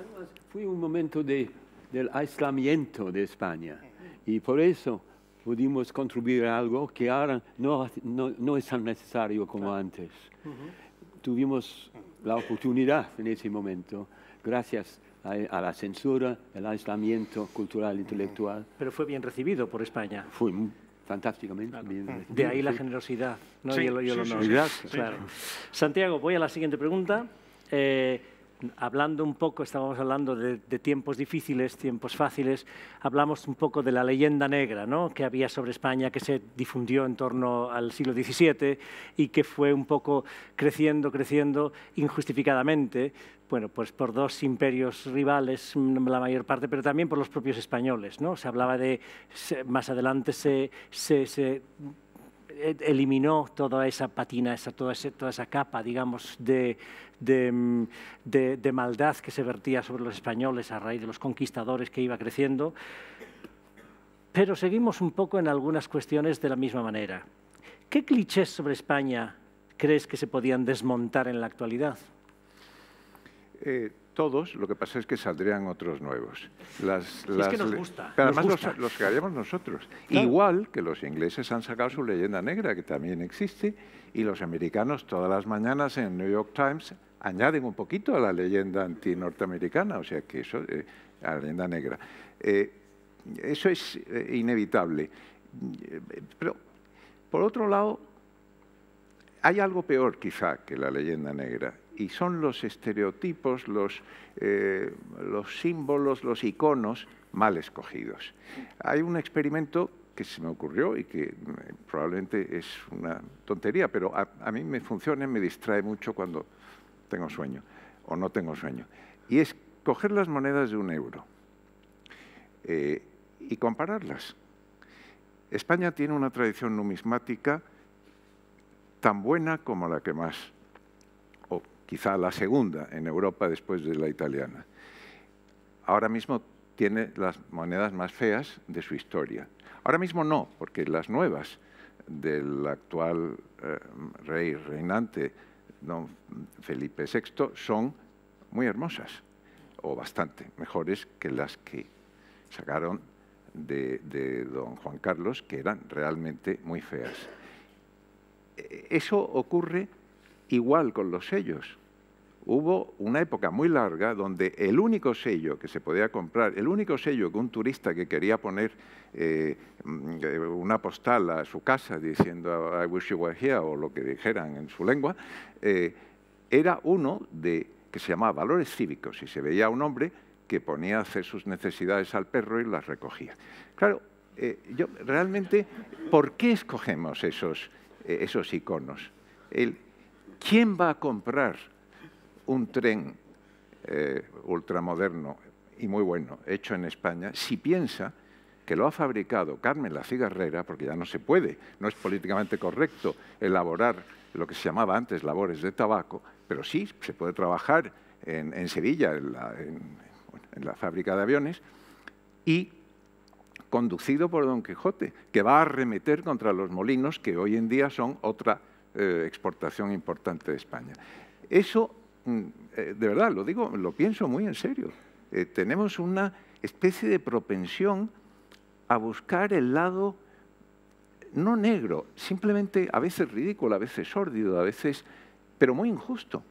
fue un momento de, del aislamiento de España y por eso pudimos contribuir a algo que ahora no, no es tan necesario como antes. Tuvimos la oportunidad en ese momento, gracias a la censura, el aislamiento cultural, e intelectual. Pero fue bien recibido por España. Fue fantásticamente bien recibido. De ahí la generosidad sí, claro. Santiago, voy a la siguiente pregunta. Eh, hablando un poco, estábamos hablando de, tiempos difíciles, tiempos fáciles, hablamos un poco de la leyenda negra ¿no? que había sobre España, que se difundió en torno al siglo XVII y que fue un poco creciendo, creciendo injustificadamente, bueno, pues por dos imperios rivales mm, la mayor parte, pero también por los propios españoles. ¿no? Se hablaba de, más adelante se eh, eliminó toda esa patina, toda, esa, capa, digamos, mm, de, maldad que se vertía sobre los españoles a raíz de los conquistadores que iba creciendo. Pero seguimos un poco en algunas cuestiones de la misma manera. ¿Qué clichés sobre España crees que se podían desmontar en la actualidad? Eh, todos, lo que pasa es que saldrían otros nuevos. Las, que nos gusta. Pero además Los, que crearíamos nosotros. Igual que los ingleses han sacado su leyenda negra, que también existe, y los americanos todas las mañanas en New York Times añaden un poquito a la leyenda antinorteamericana, o sea que eso, eh, a la leyenda negra. Eh, eso es eh, inevitable. Pero, por otro lado, hay algo peor quizá que la leyenda negra, y son los estereotipos, eh, los, símbolos, los iconos mal escogidos. Hay un experimento que se me ocurrió y que mm, probablemente es una tontería, pero a, mí me funciona, y me distrae mucho cuando tengo sueño o no tengo sueño. Y es coger las monedas de un euro eh, y compararlas. España tiene una tradición numismática tan buena como la que más quizá la segunda en Europa después de la italiana. Ahora mismo tiene las monedas más feas de su historia. Ahora mismo no, porque las nuevas del actual eh, rey reinante, don Felipe VI, son muy hermosas, o bastante mejores que las que sacaron de don Juan Carlos, que eran realmente muy feas. E, eso ocurre Igual con los sellos. Hubo una época muy larga donde el único sello que se podía comprar, el único sello que un turista que quería poner eh, mm, una postal a su casa diciendo I wish you were here o lo que dijeran en su lengua, eh, era uno de, que se llamaba valores cívicos y se veía un hombre que ponía a hacer sus necesidades al perro y las recogía. Claro, eh, yo realmente, ¿por qué escogemos esos, esos iconos? El, ¿quién va a comprar un tren eh, ultramoderno y muy bueno hecho en España si piensa que lo ha fabricado Carmen la Cigarrera, porque ya no se puede, no es políticamente correcto elaborar lo que se llamaba antes labores de tabaco, pero sí se puede trabajar en, Sevilla, en la, en la fábrica de aviones, y conducido por Don Quijote, que va a arremeter contra los molinos que hoy en día son otra eh, exportación importante de España. Eso, mm, eh, de verdad, lo digo, lo pienso muy en serio. Eh, tenemos una especie de propensión a buscar el lado no negro, simplemente a veces ridículo, a veces sórdido, a veces, pero muy injusto.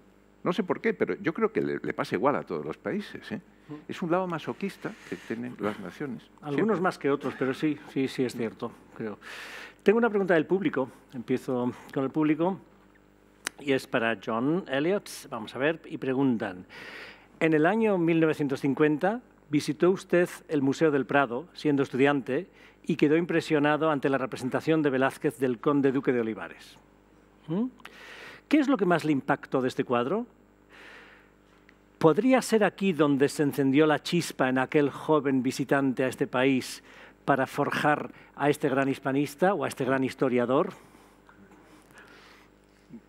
No sé por qué, pero yo creo que le, pasa igual a todos los países. Es un lado masoquista que tienen las naciones. Algunos más que otros, pero sí, sí, sí es cierto, creo. Tengo una pregunta del público. Empiezo con el público. Y es para John Elliot. Vamos a ver. Y preguntan. En el año 1950 visitó usted el Museo del Prado, siendo estudiante, y quedó impresionado ante la representación de Velázquez del Conde Duque de Olivares. ¿Mm? ¿Qué es lo que más le impactó de este cuadro? ¿Podría ser aquí donde se encendió la chispa en aquel joven visitante a este país para forjar a este gran hispanista o a este gran historiador?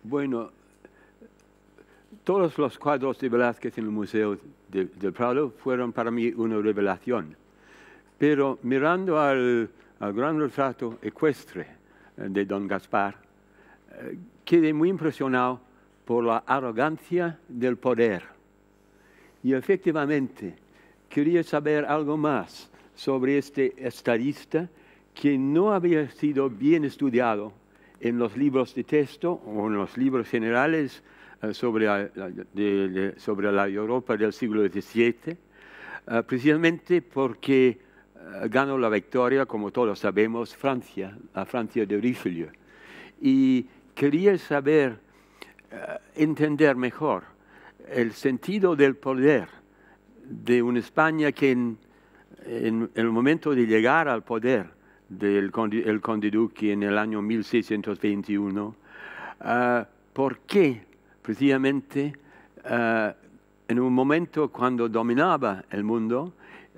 Bueno, todos los cuadros de Velázquez en el Museo del Prado fueron para mí una revelación. Pero mirando al, gran retrato ecuestre eh, de don Gaspar, eh, quedé muy impresionado por la arrogancia del poder y efectivamente, quería saber algo más sobre este estadista que no había sido bien estudiado en los libros de texto o en los libros generales eh, sobre, la, sobre, la, Europa del siglo XVII, eh, precisamente porque eh, ganó la victoria, como todos sabemos, Francia, la Francia de Richelieu. Y quería saber, entender mejor el sentido del poder de una España que en, el momento de llegar al poder del conde, en el año 1621, porque ah, ¿por qué precisamente ah, en un momento cuando dominaba el mundo,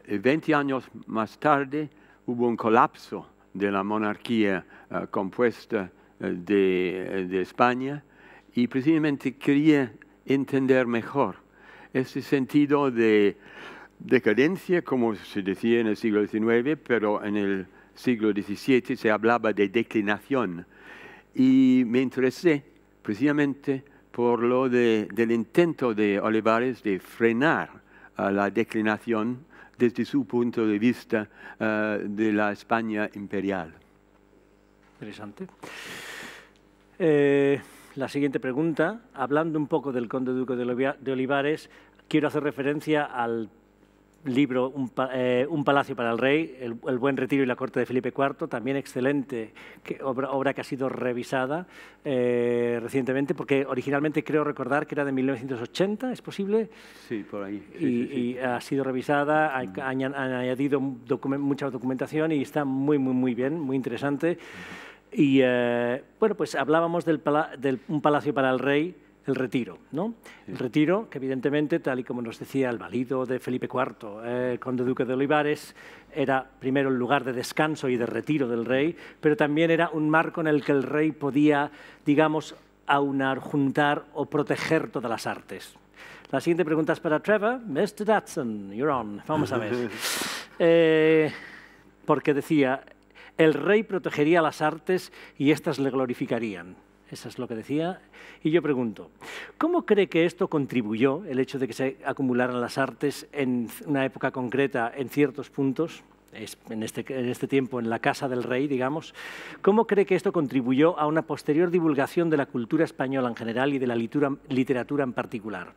20 eh, años más tarde hubo un colapso de la monarquía ah, compuesta eh, de, eh, de España y precisamente quería entender mejor ese sentido de decadencia, como se decía en el siglo XIX, pero en el siglo XVII se hablaba de declinación. Y me interesé precisamente por lo del intento de Olivares de frenar la declinación desde su punto de vista eh, de la España imperial. Interesante. Eh, la siguiente pregunta. Hablando un poco del conde duque de Olivares, quiero hacer referencia al libro un, eh, palacio para el rey, el, buen retiro y la corte de Felipe IV, también excelente, obra, que ha sido revisada eh, recientemente, porque originalmente creo recordar que era de 1980, ¿es posible? Sí, por ahí. y, ha sido revisada, han, mm. añadido mucha documentación y está muy, muy, muy bien, muy interesante. Y eh, bueno, pues hablábamos del, un palacio para el rey, el retiro, ¿no? El retiro, que evidentemente, tal y como nos decía el valido de Felipe IV, eh, conde duque de Olivares, era primero el lugar de descanso y de retiro del rey, pero también era un marco en el que el rey podía, digamos, aunar, juntar o proteger todas las artes. La siguiente pregunta es para Trevor. Mr. Datson, you're on. Vamos a ver. Eh, porque decía, el rey protegería las artes y éstas le glorificarían. Eso es lo que decía. Y yo pregunto, ¿cómo cree que esto contribuyó, el hecho de que se acumularan las artes en una época concreta, en ciertos puntos, este, en este, tiempo en la casa del rey, digamos? ¿Cómo cree que esto contribuyó a una posterior divulgación de la cultura española en general y de la literatura en particular?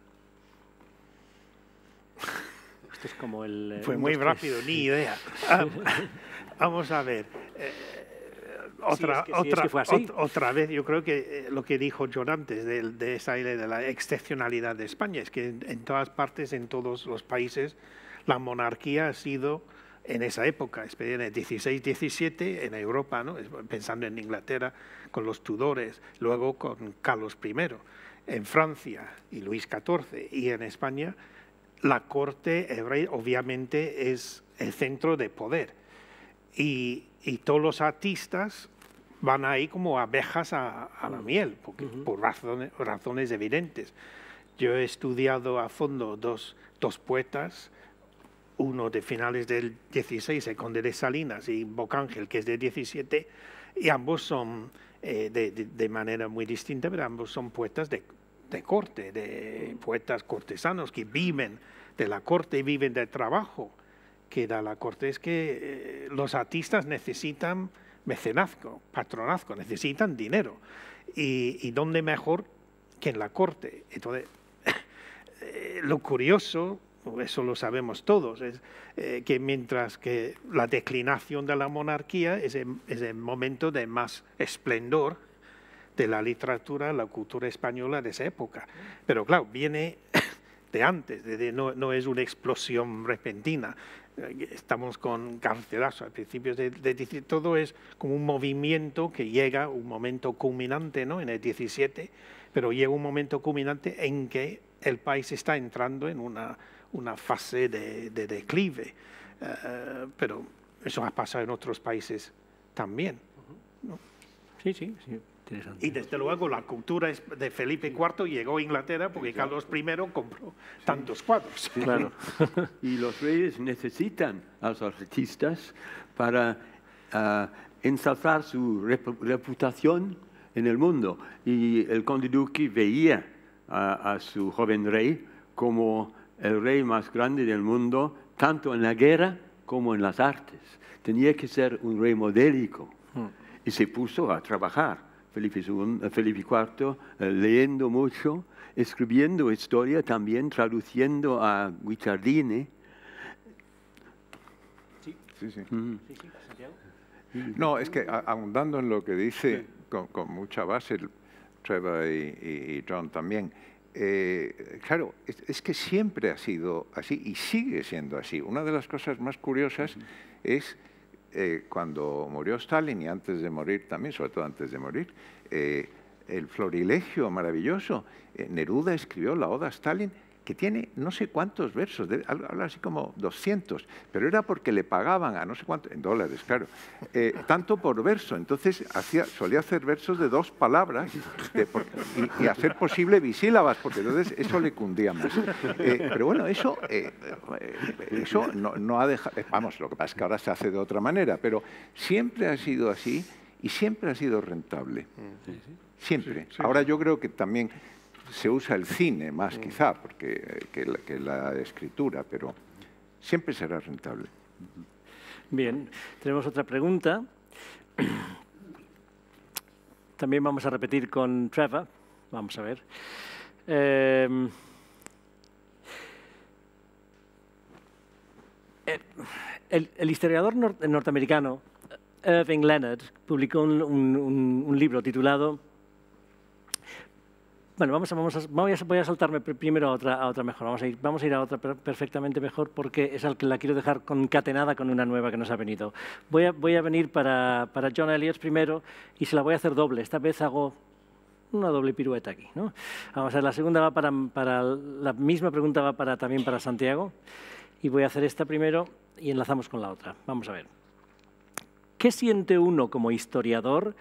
es como el... Eh, Fue muy rápido, ni idea. Ah, Vamos a ver. Eh, otra, otra, vez, yo creo que eh, lo que dijo John antes de, esa esa de la excepcionalidad de España, es que en, todas partes, en todos los países, la monarquía ha sido en esa época, en el 16-17 en Europa, pensando en Inglaterra con los Tudores, luego con Carlos I, en Francia y Luis XIV y en España, la corte hebrea obviamente es el centro de poder y, todos los artistas van ahí como abejas a, la miel, porque, por razones, evidentes. Yo he estudiado a fondo dos, dos poetas, uno de finales del 16, el conde de Salinas, y Bocángel, que es de 17, y ambos son eh, de, manera muy distinta, pero ambos son poetas de, de, corte, de poetas cortesanos que viven de la corte y viven del trabajo que da la corte es que eh, los artistas necesitan mecenazgo, patronazgo, necesitan dinero. Y, dónde mejor que en la corte. Entonces, eh, lo curioso, eso lo sabemos todos, es eh, que mientras que la declinación de la monarquía es el, momento de más esplendor de la literatura, la cultura española de esa época. Pero claro, viene de antes, no, es una explosión repentina, estamos con carcelazo al principio de, de, todo es como un movimiento que llega un momento culminante ¿no? en el 17, pero llega un momento culminante en que el país está entrando en una, una fase de, declive, eh, pero eso ha pasado en otros países también. Sí, sí, sí. Y desde luego la cultura de Felipe IV llegó a Inglaterra porque Carlos I compró tantos cuadros. claro. y los reyes necesitan a los artistas para ah, ensalzar su reputación en el mundo. Y el conde Duque veía a, a su joven rey como el rey más grande del mundo, tanto en la guerra como en las artes. Tenía que ser un rey modélico mm. y se puso a trabajar. Felipe, eh, IV, eh, leyendo mucho, escribiendo historia, también traduciendo a Guicciardini. Sí, sí, No, es que abundando en lo que dice con, mucha base Trevor y, John también, eh, claro, es, que siempre ha sido así y sigue siendo así. Una de las cosas más curiosas es eh, cuando murió Stalin y antes de morir también, sobre todo antes de morir, eh, el florilegio maravilloso. Eh, Neruda escribió la Oda a Stalin que tiene no sé cuántos versos, habla así como 200, pero era porque le pagaban a no sé cuántos, en dólares, claro, eh, tanto por verso. Entonces solía hacer versos de dos palabras y, hacer posible bisílabas, porque entonces eso le cundía más. Eh, pero bueno, eso, eh, eso no ha dejado, vamos, lo que pasa es que ahora se hace de otra manera, pero siempre ha sido así y siempre ha sido rentable. Mm. Siempre. Ahora yo creo que también se usa el cine más quizá porque, eh, que, la, escritura, pero siempre será rentable. Bien, tenemos otra pregunta. También vamos a repetir con Trevor. Vamos a ver. Em, el, historiador norteamericano eh, Irving Leonard publicó un libro titulado bueno, vamos a, vamos, a, voy a saltarme primero a otra, a otra mejor. Vamos a, ir, vamos a ir a otra perfectamente mejor porque es al que la quiero dejar concatenada con una nueva que nos ha venido. Voy a, voy a venir para, John Elliot primero y se la voy a hacer doble. Esta vez hago una doble pirueta aquí. ¿no? Vamos a ver, la segunda va para, la misma pregunta va para, también para Santiago. Y voy a hacer esta primero y enlazamos con la otra. Vamos a ver. ¿Qué siente uno como historiador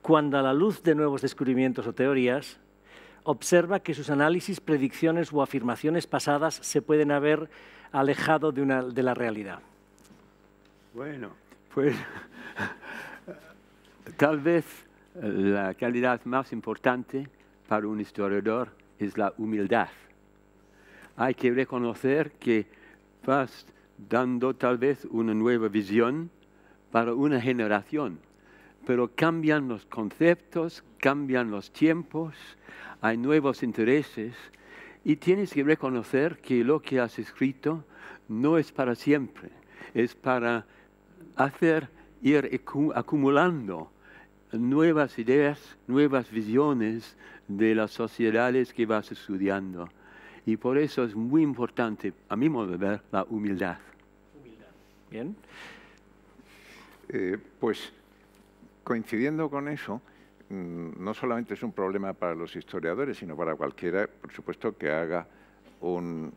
cuando a la luz de nuevos descubrimientos o teorías observa que sus análisis, predicciones o afirmaciones pasadas se pueden haber alejado de, la realidad? Bueno, pues tal vez eh, la calidad más importante para un historiador es la humildad. Hay que reconocer que vas dando tal vez una nueva visión para una generación pero cambian los conceptos, cambian los tiempos, hay nuevos intereses y tienes que reconocer que lo que has escrito no es para siempre, es para hacer ir acumulando nuevas ideas, nuevas visiones de las sociedades que vas estudiando. Y por eso es muy importante, a mi modo de ver, la humildad. Humildad. Bien. Eh, pues coincidiendo con eso, mm, no solamente es un problema para los historiadores, sino para cualquiera, por supuesto, que haga un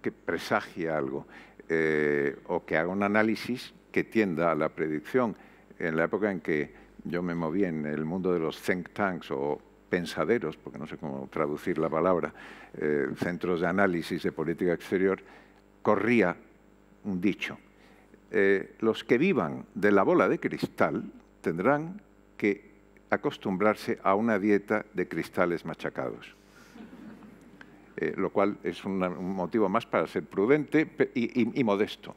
que presagie algo eh, o que haga un análisis que tienda a la predicción. En la época en que yo me moví en el mundo de los think tanks o pensaderos, porque no sé cómo traducir la palabra, eh, centros de análisis de política exterior, corría un dicho. Eh, los que vivan de la bola de cristal, tendrán que acostumbrarse a una dieta de cristales machacados. Eh, lo cual es un motivo más para ser prudente y modesto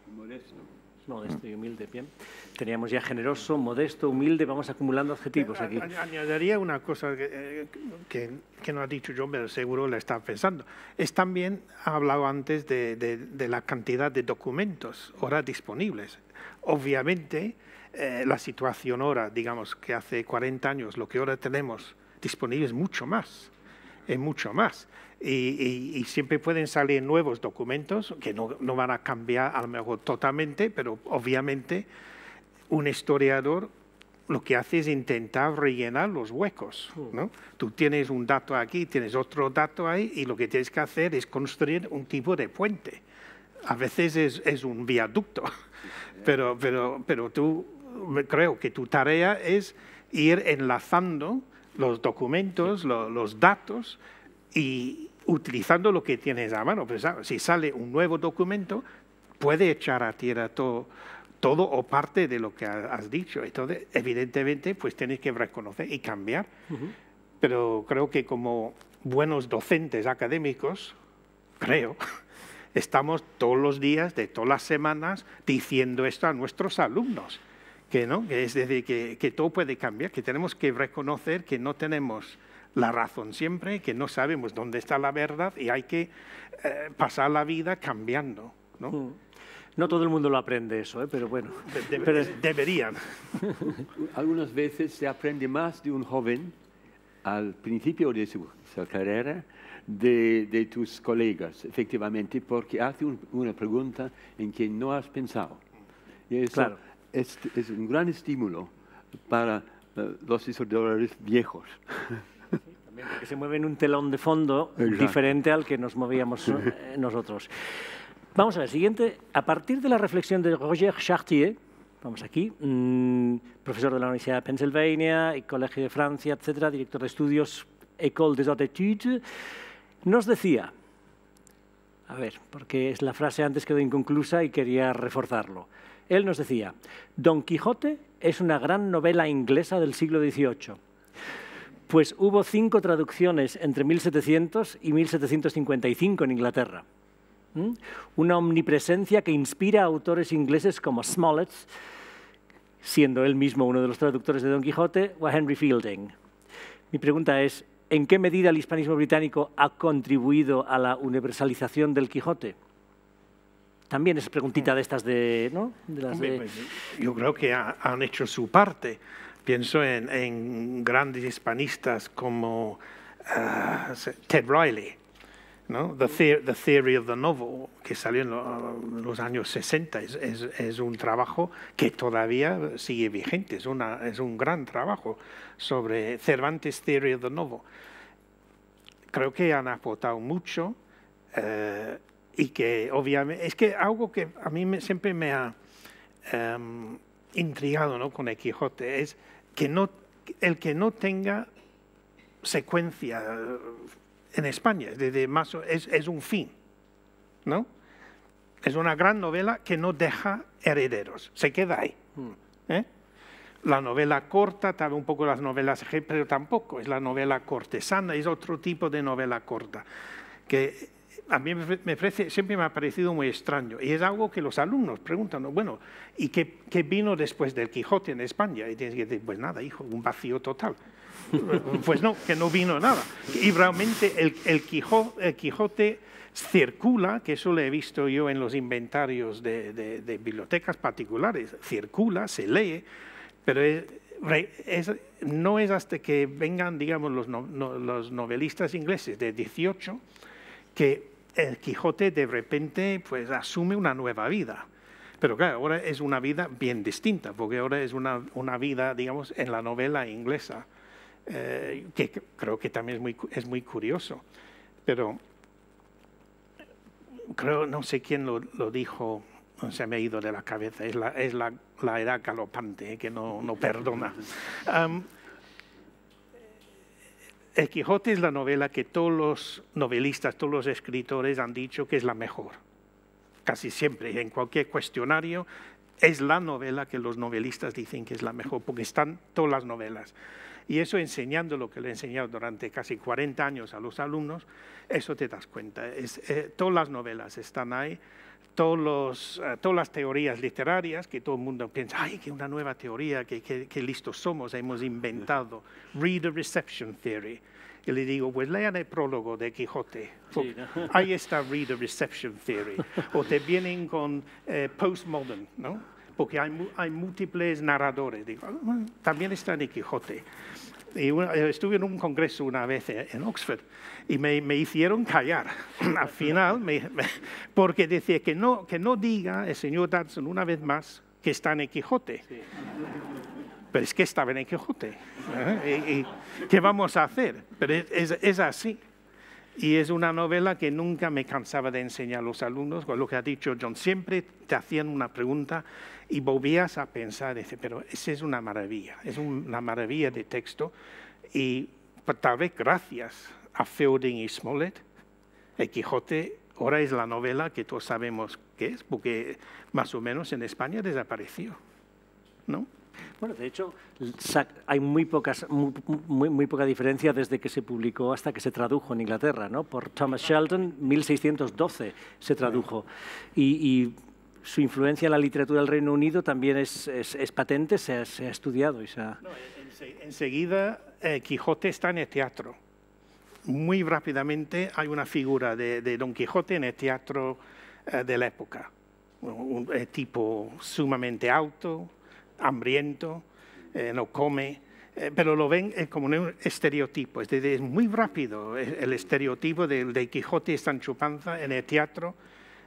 no, estoy humilde, bien. Teníamos ya generoso, modesto, humilde, vamos acumulando adjetivos eh, aquí. Añadiría una cosa eh, que, que, no ha dicho yo, pero seguro la está pensando. Es también, ha hablado antes de, de, la cantidad de documentos ahora disponibles. Obviamente, eh, la situación ahora, digamos que hace 40 años, lo que ahora tenemos disponible es mucho más, es mucho más y, siempre pueden salir nuevos documentos que no, no, van a cambiar a lo mejor totalmente, pero obviamente un historiador lo que hace es intentar rellenar los huecos. Hmm. ¿no? Tú tienes un dato aquí, tienes otro dato ahí y lo que tienes que hacer es construir un tipo de puente. A veces es, un viaducto, pero, pero, pero tú, creo que tu tarea es ir enlazando los documentos, los datos y, utilizando lo que tienes a mano. Pues, ah, si sale un nuevo documento, puede echar a tierra todo, o parte de lo que has dicho. Entonces, evidentemente, pues tienes que reconocer y cambiar. Pero creo que como buenos docentes académicos, creo, estamos todos los días, de todas las semanas, diciendo esto a nuestros alumnos. Que, ¿no? que es decir, que, que todo puede cambiar, que tenemos que reconocer que no tenemos la razón siempre, que no sabemos dónde está la verdad y hay que eh, pasar la vida cambiando. Mm. ¿no? todo el mundo lo aprende eso, ¿eh? pero bueno. pero... Deberían. Algunas veces se aprende más de un joven al principio de su, carrera de, tus colegas, efectivamente, porque hace una pregunta en que no has pensado. Y es, un gran estímulo para eh, los historiadores viejos. se mueve en un telón de fondo diferente al que nos movíamos eh, nosotros. Vamos a ver, siguiente. A partir de la reflexión de Roger Chartier, vamos aquí, mm, profesor de la Universidad de Pennsylvania y Colegio de Francia, etcétera, director de estudios École des Hautes nos decía, a ver, porque es la frase antes quedó inconclusa y quería reforzarlo. Él nos decía, Don Quijote es una gran novela inglesa del siglo XVIII. Pues hubo cinco traducciones entre 1700 y 1755 en Inglaterra. Una omnipresencia que inspira a autores ingleses como Smollett, siendo él mismo uno de los traductores de Don Quijote, o a Henry Fielding. Mi pregunta es, ¿en qué medida el hispanismo británico ha contribuido a la universalización del Quijote? También es preguntita de estas de... de... Pues, yo creo que han hecho su parte Pienso en, grandes hispanistas como ah, Ted Riley, The, Theory of the Novel, que salió en los años 60. Es, un trabajo que todavía sigue vigente, es, una, es un gran trabajo sobre Cervantes Theory of the Novel. Creo que han aportado mucho eh, y que obviamente, es que algo que a mí siempre me ha... Em, intrigado ¿no? con el Quijote, es que no, el que no tenga secuencia eh, en España, más, es, un fin, ¿no? Es una gran novela que no deja herederos, se queda ahí. Mm. ¿eh? La novela corta, tal un poco las novelas, pero tampoco, es la novela cortesana, es otro tipo de novela corta, que a mí me parece, siempre me ha parecido muy extraño. Y es algo que los alumnos preguntan, bueno, ¿y qué, vino después del Quijote en España? Y tienes que decir, pues nada, hijo, un vacío total. pues no, que no vino nada. Y realmente el, Quijote circula, que eso lo he visto yo en los inventarios de, bibliotecas particulares, circula, se lee, pero no es hasta que vengan, digamos, los, los novelistas ingleses de 18 que el Quijote de repente pues, asume una nueva vida. Pero claro, ahora es una vida bien distinta, porque ahora es una, vida, digamos, en la novela inglesa, eh, que creo que también es muy, es muy curioso. Pero creo, no sé quién lo, lo dijo, se me ha ido de la cabeza, es la, es la, la edad galopante, eh, que no, perdona. El Quijote es la novela que todos los novelistas, todos los escritores han dicho que es la mejor. Casi siempre, en cualquier cuestionario, es la novela que los novelistas dicen que es la mejor, porque están todas las novelas. Y eso enseñando lo que le he enseñado durante casi 40 años a los alumnos, eso te das cuenta. Eh, todas las novelas están ahí todos eh, todas las teorías literarias que todo el mundo piensa, ay, qué una nueva teoría, que, listos somos, hemos inventado. Reader Reception Theory. Y le digo, pues lean el prólogo de Quijote. Ahí está Reader Reception Theory. O te vienen con eh, Postmodern, ¿no? Porque hay, hay múltiples narradores. Digo, ah, también está en Quijote. Eh, estuve en un congreso una vez eh, en Oxford y me, hicieron callar al final porque decía que no, que no diga el señor Datsun una vez más que está en el Quijote. Pero es que estaba en el Quijote. ¿eh? ¿Qué vamos a hacer? Pero es, es así. Y es una novela que nunca me cansaba de enseñar a los alumnos, con lo que ha dicho John. Siempre te hacían una pregunta y volvías a pensar, dice, pero esa es una maravilla, es una maravilla de texto. Y tal vez gracias a Fielding y Smollett, El Quijote ahora es la novela que todos sabemos que es, porque más o menos en España desapareció, ¿no? Bueno, de hecho, hay muy, poca diferencia desde que se publicó hasta que se tradujo en Inglaterra, ¿no? Por Thomas Shelton, 1612 se tradujo. y, su influencia en la literatura del Reino Unido también es, patente, se ha, estudiado y se enseguida eh, Quijote está en el teatro. Muy rápidamente hay una figura de, Don Quijote en el teatro eh, de la época. Un, un, eh, tipo sumamente alto, hambriento, eh, no come, eh, pero lo ven eh, como un estereotipo. Es, muy rápido el estereotipo de Quijote y Sancho Panza en el teatro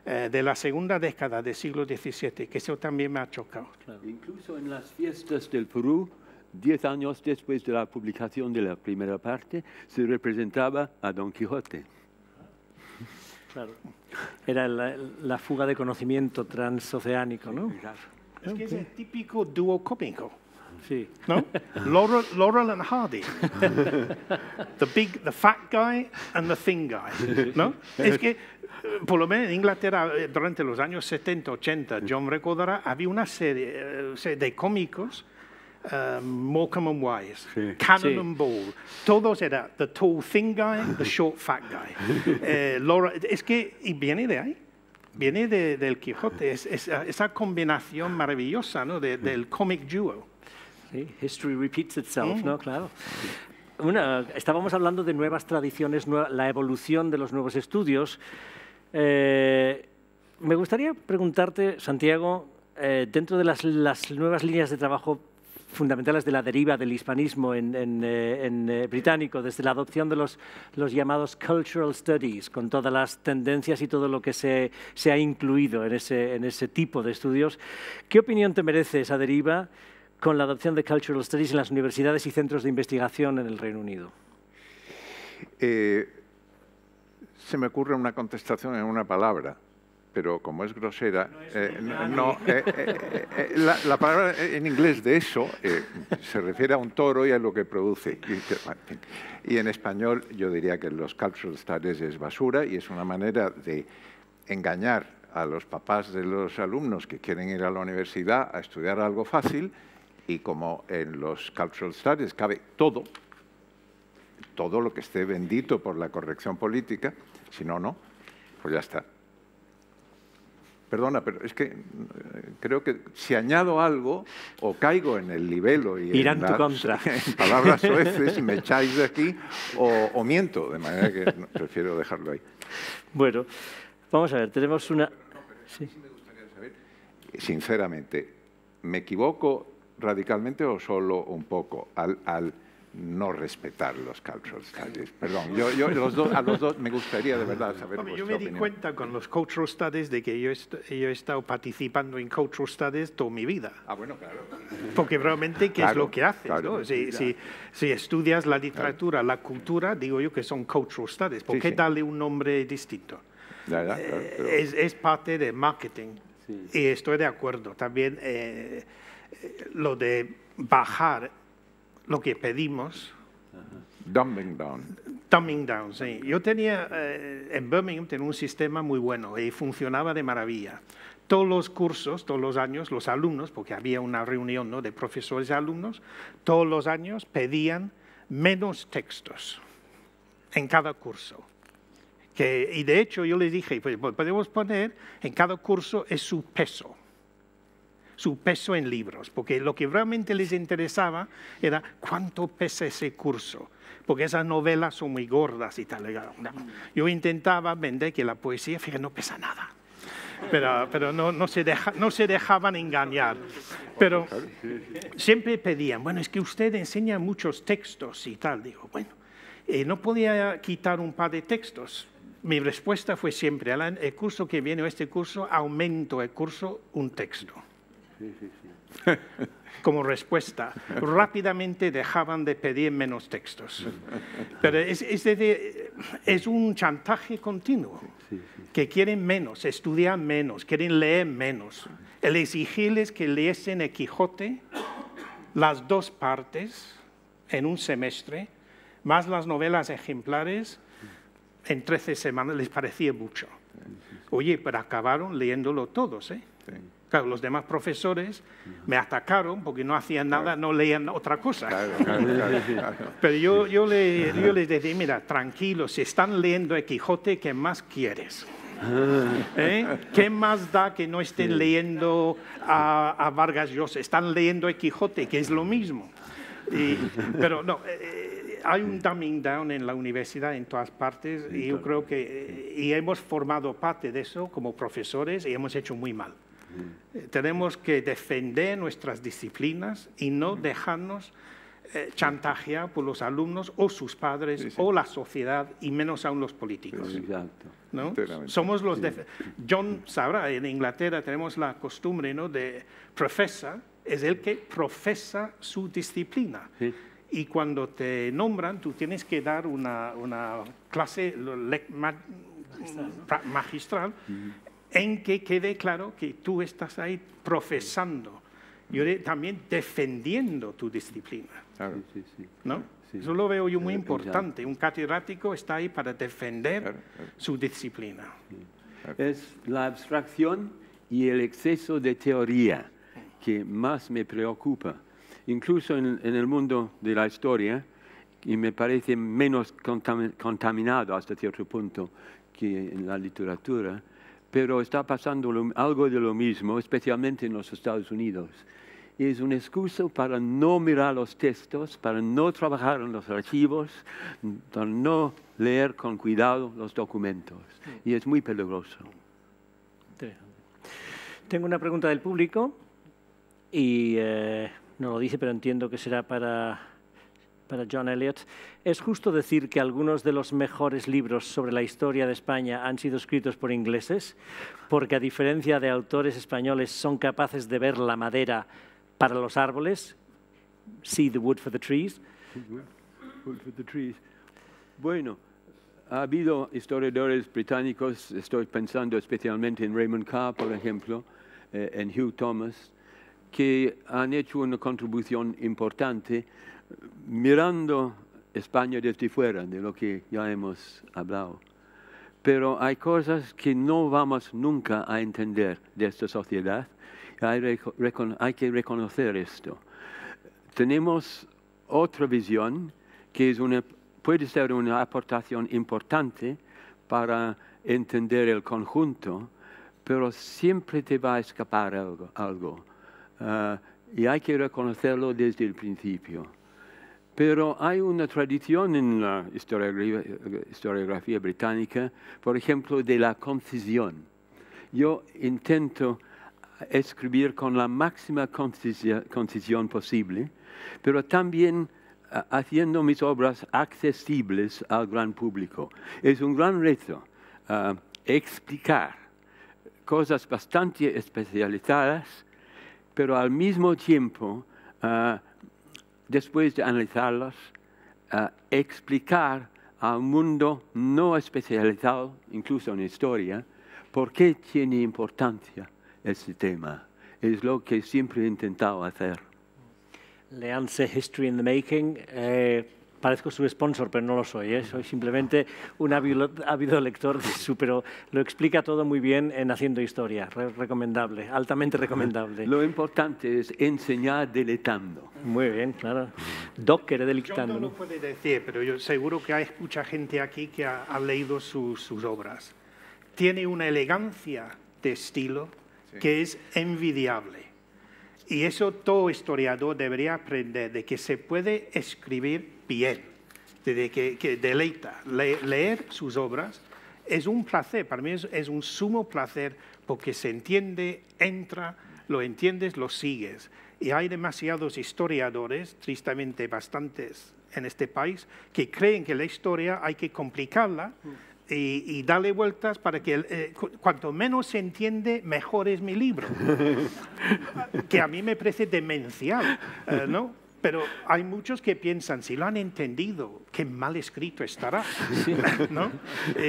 de la segunda década del siglo XVII, que eso también me ha chocado. Incluso en las fiestas del Perú, diez años después de la publicación de la primera parte, se representaba a Don Quijote. Era la, fuga de conocimiento transoceánico, ¿no? Es que es el típico dúo cómico. Sí. ¿No? Laurel, Laurel and Hardy. the big, the fat guy and the thin guy. ¿No? Es que, eh, por lo menos en Inglaterra, eh, durante los años 70, 80, John recordará, había una serie, eh, de cómicos Uh, Morecambe and Wise, Cannon and Ball, todos eran the tall thin guy, the short fat guy. eh, es que, y viene de ahí viene del Quijote, es, esa combinación maravillosa ¿no? del comic duo. Sí, history repeats itself, ¿no? Mm. Claro. estábamos hablando de nuevas tradiciones, la evolución de los nuevos estudios. Eh, me gustaría preguntarte, Santiago, eh, dentro de las, las nuevas líneas de trabajo fundamentales de la deriva del hispanismo en, eh, eh, británico, desde la adopción de los, llamados cultural studies, con todas las tendencias y todo lo que se, ha incluido en ese, tipo de estudios. ¿Qué opinión te merece esa deriva con la adopción de cultural studies en las universidades y centros de investigación en el Reino Unido? Eh, se me ocurre una contestación en una palabra pero como es grosera, no, la, la, palabra en inglés de eso eh, se refiere a un toro y a lo que produce. Y, en español yo diría que los cultural studies es basura y es una manera de engañar a los papás de los alumnos que quieren ir a la universidad a estudiar algo fácil y como en los cultural studies cabe todo, todo lo que esté bendito por la corrección política, si no, no, pues ya está. Perdona, pero es que eh, creo que si añado algo o caigo en el libelo y Irán en, tu contra. palabras sueces, y me echáis de aquí o, miento, de manera que prefiero dejarlo ahí. Bueno, vamos a ver, tenemos una... Sí. Sinceramente, ¿me equivoco radicalmente o solo un poco? al no respetar los cultural studies. Perdón, a los dos me gustaría de verdad saber Yo me di cuenta con los cultural studies de que yo, he estado participando en cultural studies toda mi vida. Ah, bueno, claro. Porque realmente, ¿qué es lo que haces? si, estudias la literatura, la cultura, digo yo que son cultural studies. ¿Por qué darle un nombre distinto? Eh, es, parte de marketing. Sí. Y estoy de acuerdo. También eh, eh, lo de bajar lo que pedimos. Dumbing down. Dumbing down, sí. Yo tenía, eh, en Birmingham tenía un sistema muy bueno y funcionaba de maravilla. Todos los cursos, todos los años, los alumnos, porque había una reunión ¿no? de profesores y alumnos, todos los años pedían menos textos en cada curso. Que, y de hecho yo les dije, pues, pues, podemos poner en cada curso es su peso su peso en libros, porque lo que realmente les interesaba era cuánto pesa ese curso, porque esas novelas son muy gordas y tal. Mm. Yo intentaba vender que la poesía, fíjate, no pesa nada. Pero, no, se dejaban engañar. Pero siempre pedían, bueno, es que usted enseña muchos textos y tal. Digo, bueno, eh, no podía quitar un par de textos, mi respuesta fue siempre, el curso que viene o este curso, aumento el curso un texto. Como respuesta, rápidamente dejaban de pedir menos textos. Pero es, decir, es un chantaje continuo, que quieren menos, estudian menos, quieren leer menos. El exigirles que leyesen el Quijote, las dos partes, en un semestre, más las novelas ejemplares, en 13 semanas les parecía mucho. Oye, pero acabaron leyéndolo todos, ¿eh? Claro, los demás profesores me atacaron porque no hacían nada, no leían otra cosa. Pero yo, le, les decía, mira, tranquilos, si están leyendo el Quijote, ¿qué más quieres? Ah. ¿Eh? ¿Qué más da que no estén leyendo a, Vargas Llosa? Están leyendo el Quijote, que es lo mismo. pero no, eh, eh, hay un dumbing down en la universidad en todas partes y yo creo que y hemos formado parte de eso como profesores y hemos hecho muy mal. Eh, tenemos que defender nuestras disciplinas y no dejarnos eh, chantajear por los alumnos o sus padres o la sociedad y menos aún los políticos. Exacto. Somos los John sabrá, en Inglaterra tenemos la costumbre ¿no? de profesa, es el que profesa su disciplina y cuando te nombran tú tienes que dar una, una clase magistral, en que quede claro que tú estás ahí profesando, y también defendiendo tu disciplina. Claro. Sí, Eso lo veo yo muy eh, eh, importante. Un catedrático está ahí para defender su disciplina. Es la abstracción y el exceso de teoría que más me preocupa. Incluso en, en el mundo de la historia, y me parece menos contaminado hasta cierto punto que en la literatura, pero está pasando algo de lo mismo, especialmente en los Estados Unidos. es un excusa para no mirar los textos, para no trabajar en los archivos, para no leer con cuidado los documentos. Y es muy peligroso. Tengo una pregunta del público y eh, no lo dice, pero entiendo que será para para John Eliot, es justo decir que algunos de los mejores libros sobre la historia de España han sido escritos por ingleses, porque a diferencia de autores españoles son capaces de ver la madera para los árboles, see the wood for the trees. Bueno, ha habido historiadores británicos, estoy pensando especialmente en Raymond Carr, por ejemplo, eh, en Hugh Thomas, que han hecho una contribución importante mirando España desde fuera, de lo que ya hemos hablado. Pero hay cosas que no vamos nunca a entender de esta sociedad. Hay, que reconocer esto. Tenemos otra visión que puede ser una aportación importante para entender el conjunto, pero siempre te va a escapar algo. Ah, y hay que reconocerlo desde el principio. Pero hay una tradición en la historiografía, británica, por ejemplo, de la concisión. Yo intento escribir con la máxima concisión posible, pero también eh, haciendo mis obras accesibles al gran público. Es un gran reto eh, explicar cosas bastante especializadas, pero al mismo tiempo eh, después de analizarlas, eh, explicar a un mundo no especializado, incluso en historia, por qué tiene importancia este tema. Es lo que siempre he intentado hacer. Leanza history in the making. Eh, parezco su sponsor, pero no lo soy. ¿eh? Soy simplemente un ávido, lector de su, pero lo explica todo muy bien en Haciendo Historia. recomendable, altamente recomendable. Lo importante es enseñar deletando. Muy bien, claro. Docker deletando. No lo puede decir, pero yo seguro que hay mucha gente aquí que ha, leído sus obras. Tiene una elegancia de estilo que es envidiable. Y eso todo historiador debería aprender, de que se puede escribir piel, desde que, deleita. leer sus obras es un placer, para mí es, un sumo placer porque se entiende, entra, lo entiendes, lo sigues. Y hay demasiados historiadores, tristemente bastantes en este país, que creen que la historia hay que complicarla y, darle vueltas para que eh, cuanto menos se entiende, mejor es mi libro. que a mí me parece demencial, eh, ¿no? Pero hay muchos que piensan, si lo han entendido, qué mal escrito estará. ¿no? pero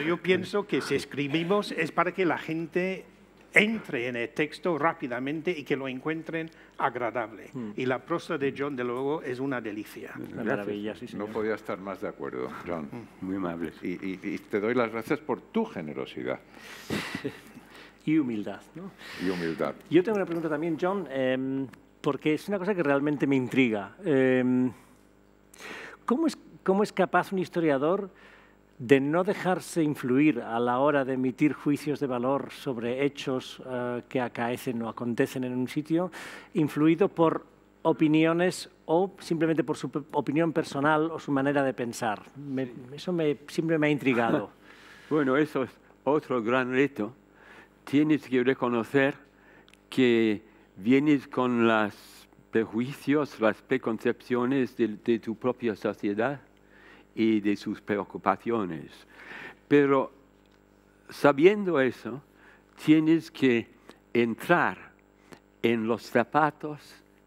eh, yo pienso que si escribimos es para que la gente entre en el texto rápidamente y que lo encuentren agradable. Mm. Y la prosa de John, de luego, es una delicia. Una maravilla, No podía estar más de acuerdo, John. Mm. Muy amable. Y, te doy las gracias por tu generosidad. y humildad, ¿no? Y humildad. Yo tengo una pregunta también, John. Em, porque es una cosa que realmente me intriga. Em, ¿cómo, es, ¿Cómo es capaz un historiador de no dejarse influir a la hora de emitir juicios de valor sobre hechos eh, que acaecen o acontecen en un sitio, influido por opiniones o simplemente por su opinión personal o su manera de pensar. eso me, siempre me ha intrigado. bueno, eso es otro gran reto. Tienes que reconocer que vienes con los prejuicios, las preconcepciones de, tu propia sociedad y de sus preocupaciones. Pero sabiendo eso, tienes que entrar en los zapatos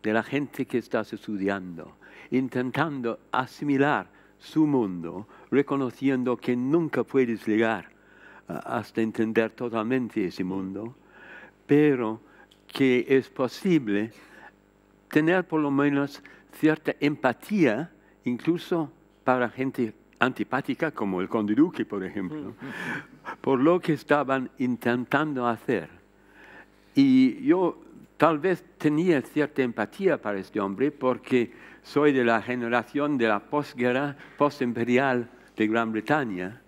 de la gente que estás estudiando, intentando asimilar su mundo, reconociendo que nunca puedes llegar ah, hasta entender totalmente ese mundo, pero que es posible tener por lo menos cierta empatía, incluso para gente antipática como el conde duque, por ejemplo, por lo que estaban intentando hacer. Y yo tal vez tenía cierta empatía para este hombre porque soy de la generación de la posguerra, postimperial de Gran Bretaña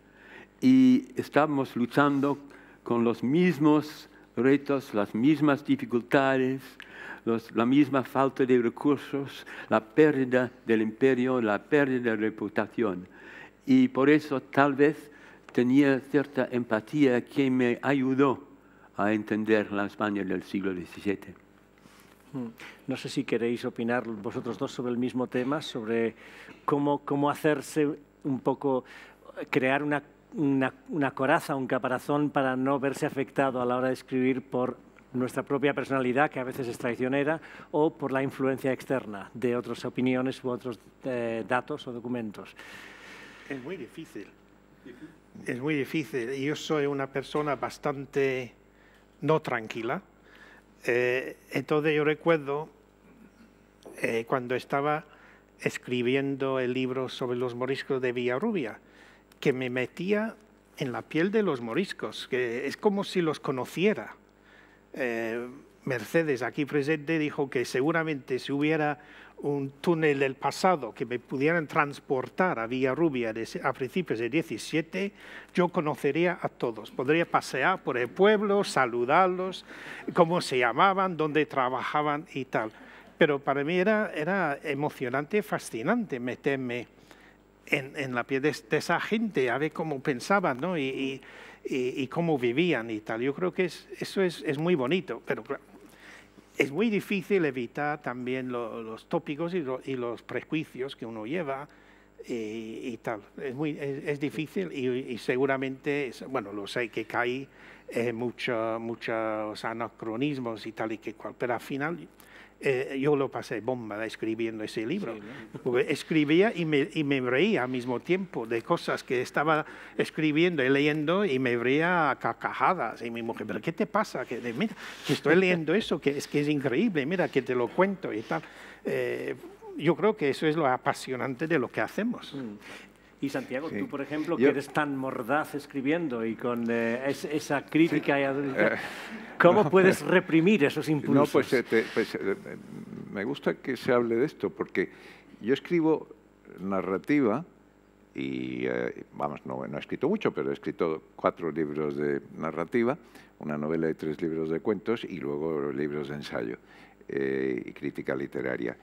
y estábamos luchando con los mismos retos, las mismas dificultades, la misma falta de recursos, la pérdida del imperio, la pérdida de reputación. Y por eso tal vez tenía cierta empatía que me ayudó a entender la España del siglo XVII. Hmm. No sé si queréis opinar vosotros dos sobre el mismo tema, sobre cómo, cómo hacerse un poco, crear una una, coraza, un caparazón para no verse afectado a la hora de escribir por nuestra propia personalidad, que a veces es traicionera, o por la influencia externa de otras opiniones u otros eh, datos o documentos. Es muy difícil. Es muy difícil. Yo soy una persona bastante no tranquila. Eh, entonces yo recuerdo eh, cuando estaba escribiendo el libro sobre los moriscos de Villarrubia, que me metía en la piel de los moriscos, que es como si los conociera. Eh, Mercedes, aquí presente, dijo que seguramente si hubiera un túnel del pasado que me pudieran transportar a Villarrubia a principios de 17, yo conocería a todos. Podría pasear por el pueblo, saludarlos, cómo se llamaban, dónde trabajaban y tal. Pero para mí era, era emocionante, fascinante meterme en, la piel de, esa gente, a ver cómo pensaban ¿no? y, y, cómo vivían y tal. Yo creo que eso es, muy bonito, pero es muy difícil evitar también los tópicos y, los prejuicios que uno lleva eh, y, tal. Es, difícil y, seguramente, bueno, lo sé que caí muchos anacronismos y tal y que cual, pero al final eh, yo lo pasé bomba escribiendo ese libro. Pues, escribía y me, reía al mismo tiempo de cosas que estaba escribiendo y leyendo y me reía a carcajadas. Y mi mujer, ¿pero qué te pasa? Que, mira, estoy leyendo eso, que es que es increíble, mira, que te lo cuento y tal. Eh, yo creo que eso es lo apasionante de lo que hacemos. Mm. Y Santiago, tú, por ejemplo, que eres tan mordaz escribiendo y con eh, esa crítica, eh, ¿cómo puedes reprimir esos impulsos? No, pues, eh, pues me gusta que se hable de esto, porque yo escribo narrativa, y vamos, no, he escrito mucho, pero he escrito cuatro libros de narrativa, una novela y tres libros de cuentos y luego libros de ensayo y crítica literaria.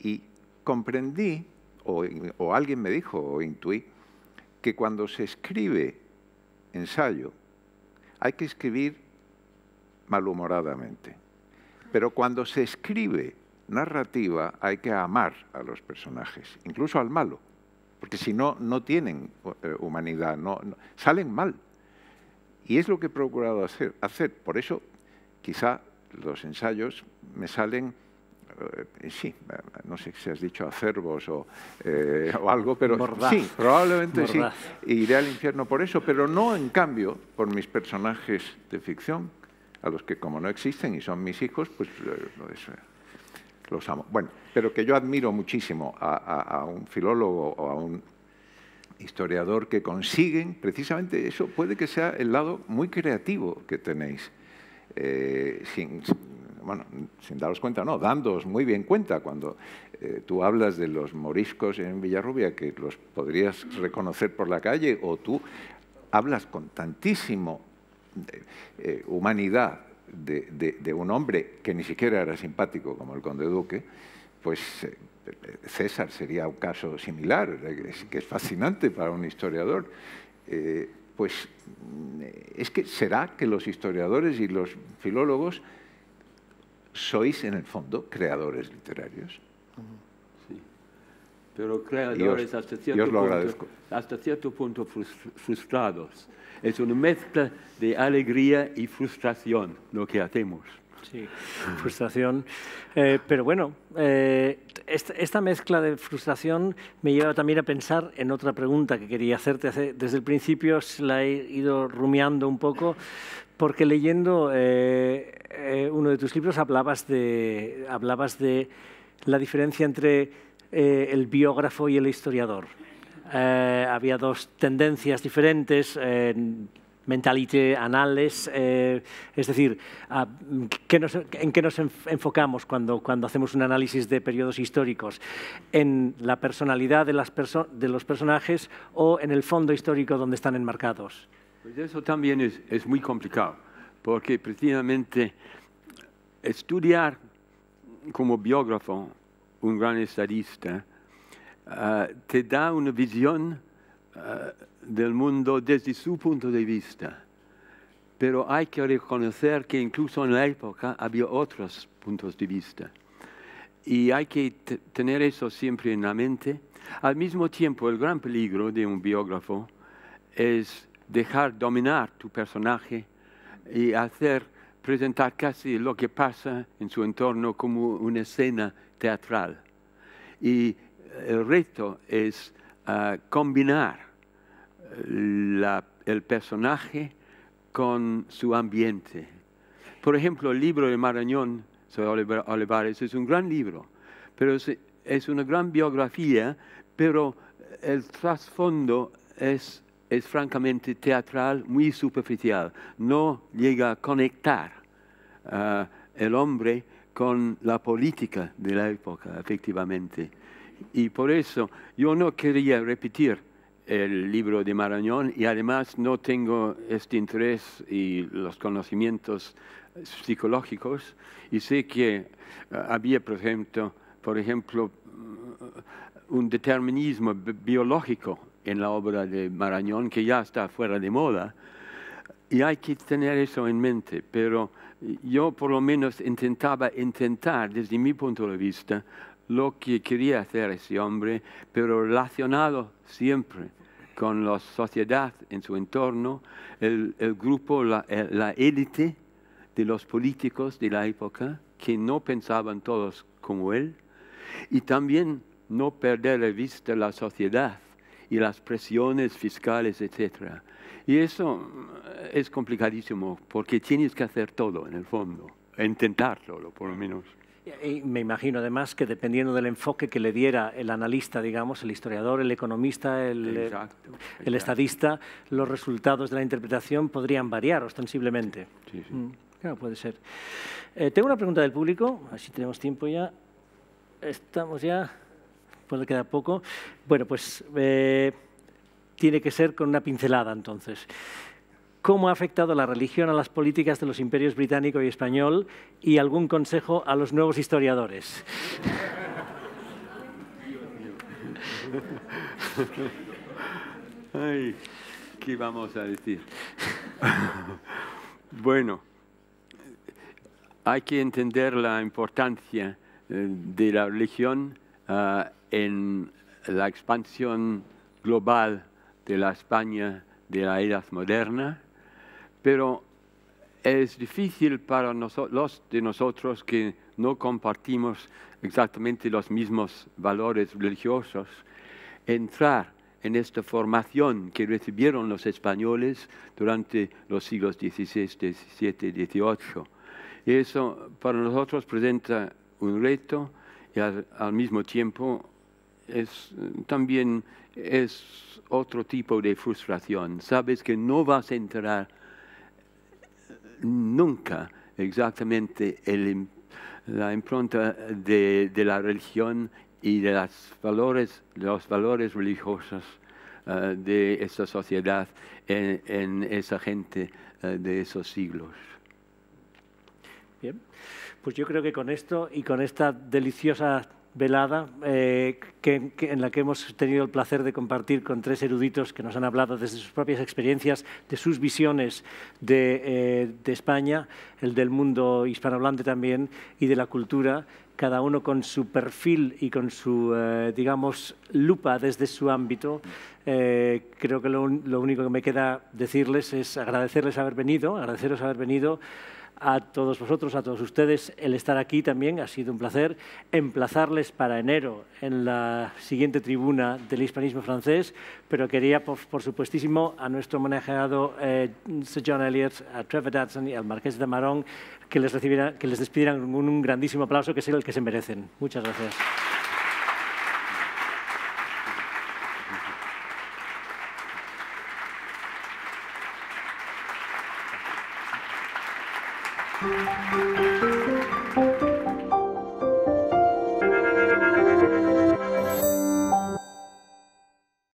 Y comprendí o, alguien me dijo, o intuí, que cuando se escribe ensayo, hay que escribir malhumoradamente. Pero cuando se escribe narrativa, hay que amar a los personajes, incluso al malo, porque si no, no tienen eh, humanidad, no, salen mal. Y es lo que he procurado hacer, hacer. Por eso, quizá los ensayos me salen eh, sí, eh, no sé si has dicho acervos o, eh, algo, pero sí, probablemente sí, iré al infierno por eso, pero no en cambio por mis personajes de ficción, a los que como no existen y son mis hijos, pues los amo. Bueno, pero que yo admiro muchísimo a, un filólogo o a un historiador que consiguen precisamente eso, puede que sea el lado muy creativo que tenéis. sin, bueno, sin daros cuenta, no, dándoos muy bien cuenta cuando eh, tú hablas de los moriscos en Villarrubia, que los podrías reconocer por la calle, o tú hablas con tantísimo eh, eh, humanidad de, un hombre que ni siquiera era simpático como el conde Duque, pues César sería un caso similar, que es fascinante para un historiador. pues es que será que los historiadores y los filólogos sois en el fondo creadores literarios. Sí. Pero creadores hasta, cierto punto, frustrados. Es una mezcla de alegría y frustración lo que hacemos. Sí, frustración. Eh, pero bueno, eh, esta, esta, mezcla de frustración me lleva también a pensar en otra pregunta que quería hacerte. Desde el principio la he ido rumiando un poco porque leyendo eh, eh, uno de tus libros hablabas de, hablabas de la diferencia entre eh, el biógrafo y el historiador. había dos tendencias diferentes, mentalite, anales, es decir, ¿en qué nos enfocamos cuando, cuando hacemos un análisis de periodos históricos? ¿En la personalidad de, las de los personajes o en el fondo histórico donde están enmarcados? Pues eso también es, muy complicado, porque precisamente estudiar como biógrafo, un gran estadista, ah, te da una visión ah, del mundo desde su punto de vista. Pero hay que reconocer que incluso en la época había otros puntos de vista. Y hay que tener eso siempre en la mente. Al mismo tiempo, el gran peligro de un biógrafo es dejar dominar tu personaje y hacer presentar casi lo que pasa en su entorno como una escena teatral. Y el reto es ah, combinar eh, el personaje con su ambiente. Por ejemplo, el libro de Marañón sobre Olivares es un gran libro, pero es una gran biografía, pero el trasfondo es es francamente teatral, muy superficial. No llega a conectar eh, el hombre con la política de la época, efectivamente. Y por eso yo no quería repetir el libro de Marañón y además no tengo este interés y los conocimientos psicológicos y sé que eh, había, por ejemplo, un determinismo biológico en la obra de Marañón, que ya está fuera de moda, y hay que tener eso en mente, pero yo por lo menos intentaba intentar desde mi punto de vista lo que quería hacer ese hombre, pero relacionado siempre con la sociedad en su entorno, el, grupo, eh, la élite de los políticos de la época, que no pensaban todos como él, y también no perder de vista la sociedad y las presiones fiscales, etc. Y eso eh, es complicadísimo porque tienes que hacer todo en el fondo, intentarlo por lo menos. me imagino además que dependiendo del enfoque que le diera el analista, digamos, el historiador, el economista, el, eh, estadista, los resultados de la interpretación podrían variar ostensiblemente. Sí, sí. Mm, claro, puede ser. Eh, tengo una pregunta del público, así tenemos tiempo ya. Estamos ya ¿Puede quedar queda poco. Bueno, pues eh, tiene que ser con una pincelada entonces. ¿Cómo ha afectado la religión a las políticas de los imperios británico y español? Y algún consejo a los nuevos historiadores. ¿qué vamos a decir? bueno, hay que entender la importancia eh, de la religión ah, en la expansión global de la España de la edad moderna, pero es difícil para los de nosotros que no compartimos exactamente los mismos valores religiosos entrar en esta formación que recibieron los españoles durante los siglos XVI, XVII XVIII. Y eso para nosotros presenta un reto y al mismo tiempo es, también es otro tipo de frustración. Sabes que no vas a entrar nunca exactamente la impronta de, la religión y de valores, los valores religiosos eh, de esa sociedad en, esa gente eh, de esos siglos. Bien, pues yo creo que con esto y con esta deliciosa velada eh, que, en la que hemos tenido el placer de compartir con tres eruditos que nos han hablado desde sus propias experiencias, de sus visiones de, eh, España, el del mundo hispanohablante también y de la cultura, cada uno con su perfil y con su, eh, digamos, lupa desde su ámbito. creo que lo, lo único que me queda decirles es agradecerles haber venido, agradeceros haber venido a todos vosotros, a todos ustedes, el estar aquí también. Ha sido un placer emplazarles para enero en la siguiente tribuna del hispanismo francés, pero quería, por, supuestísimo, a nuestro manejado eh, Sir John Elliott, a Trevor Dodson y al Marqués de Marón, que les, que les despidieran un, un grandísimo aplauso, que es el que se merecen. Muchas gracias.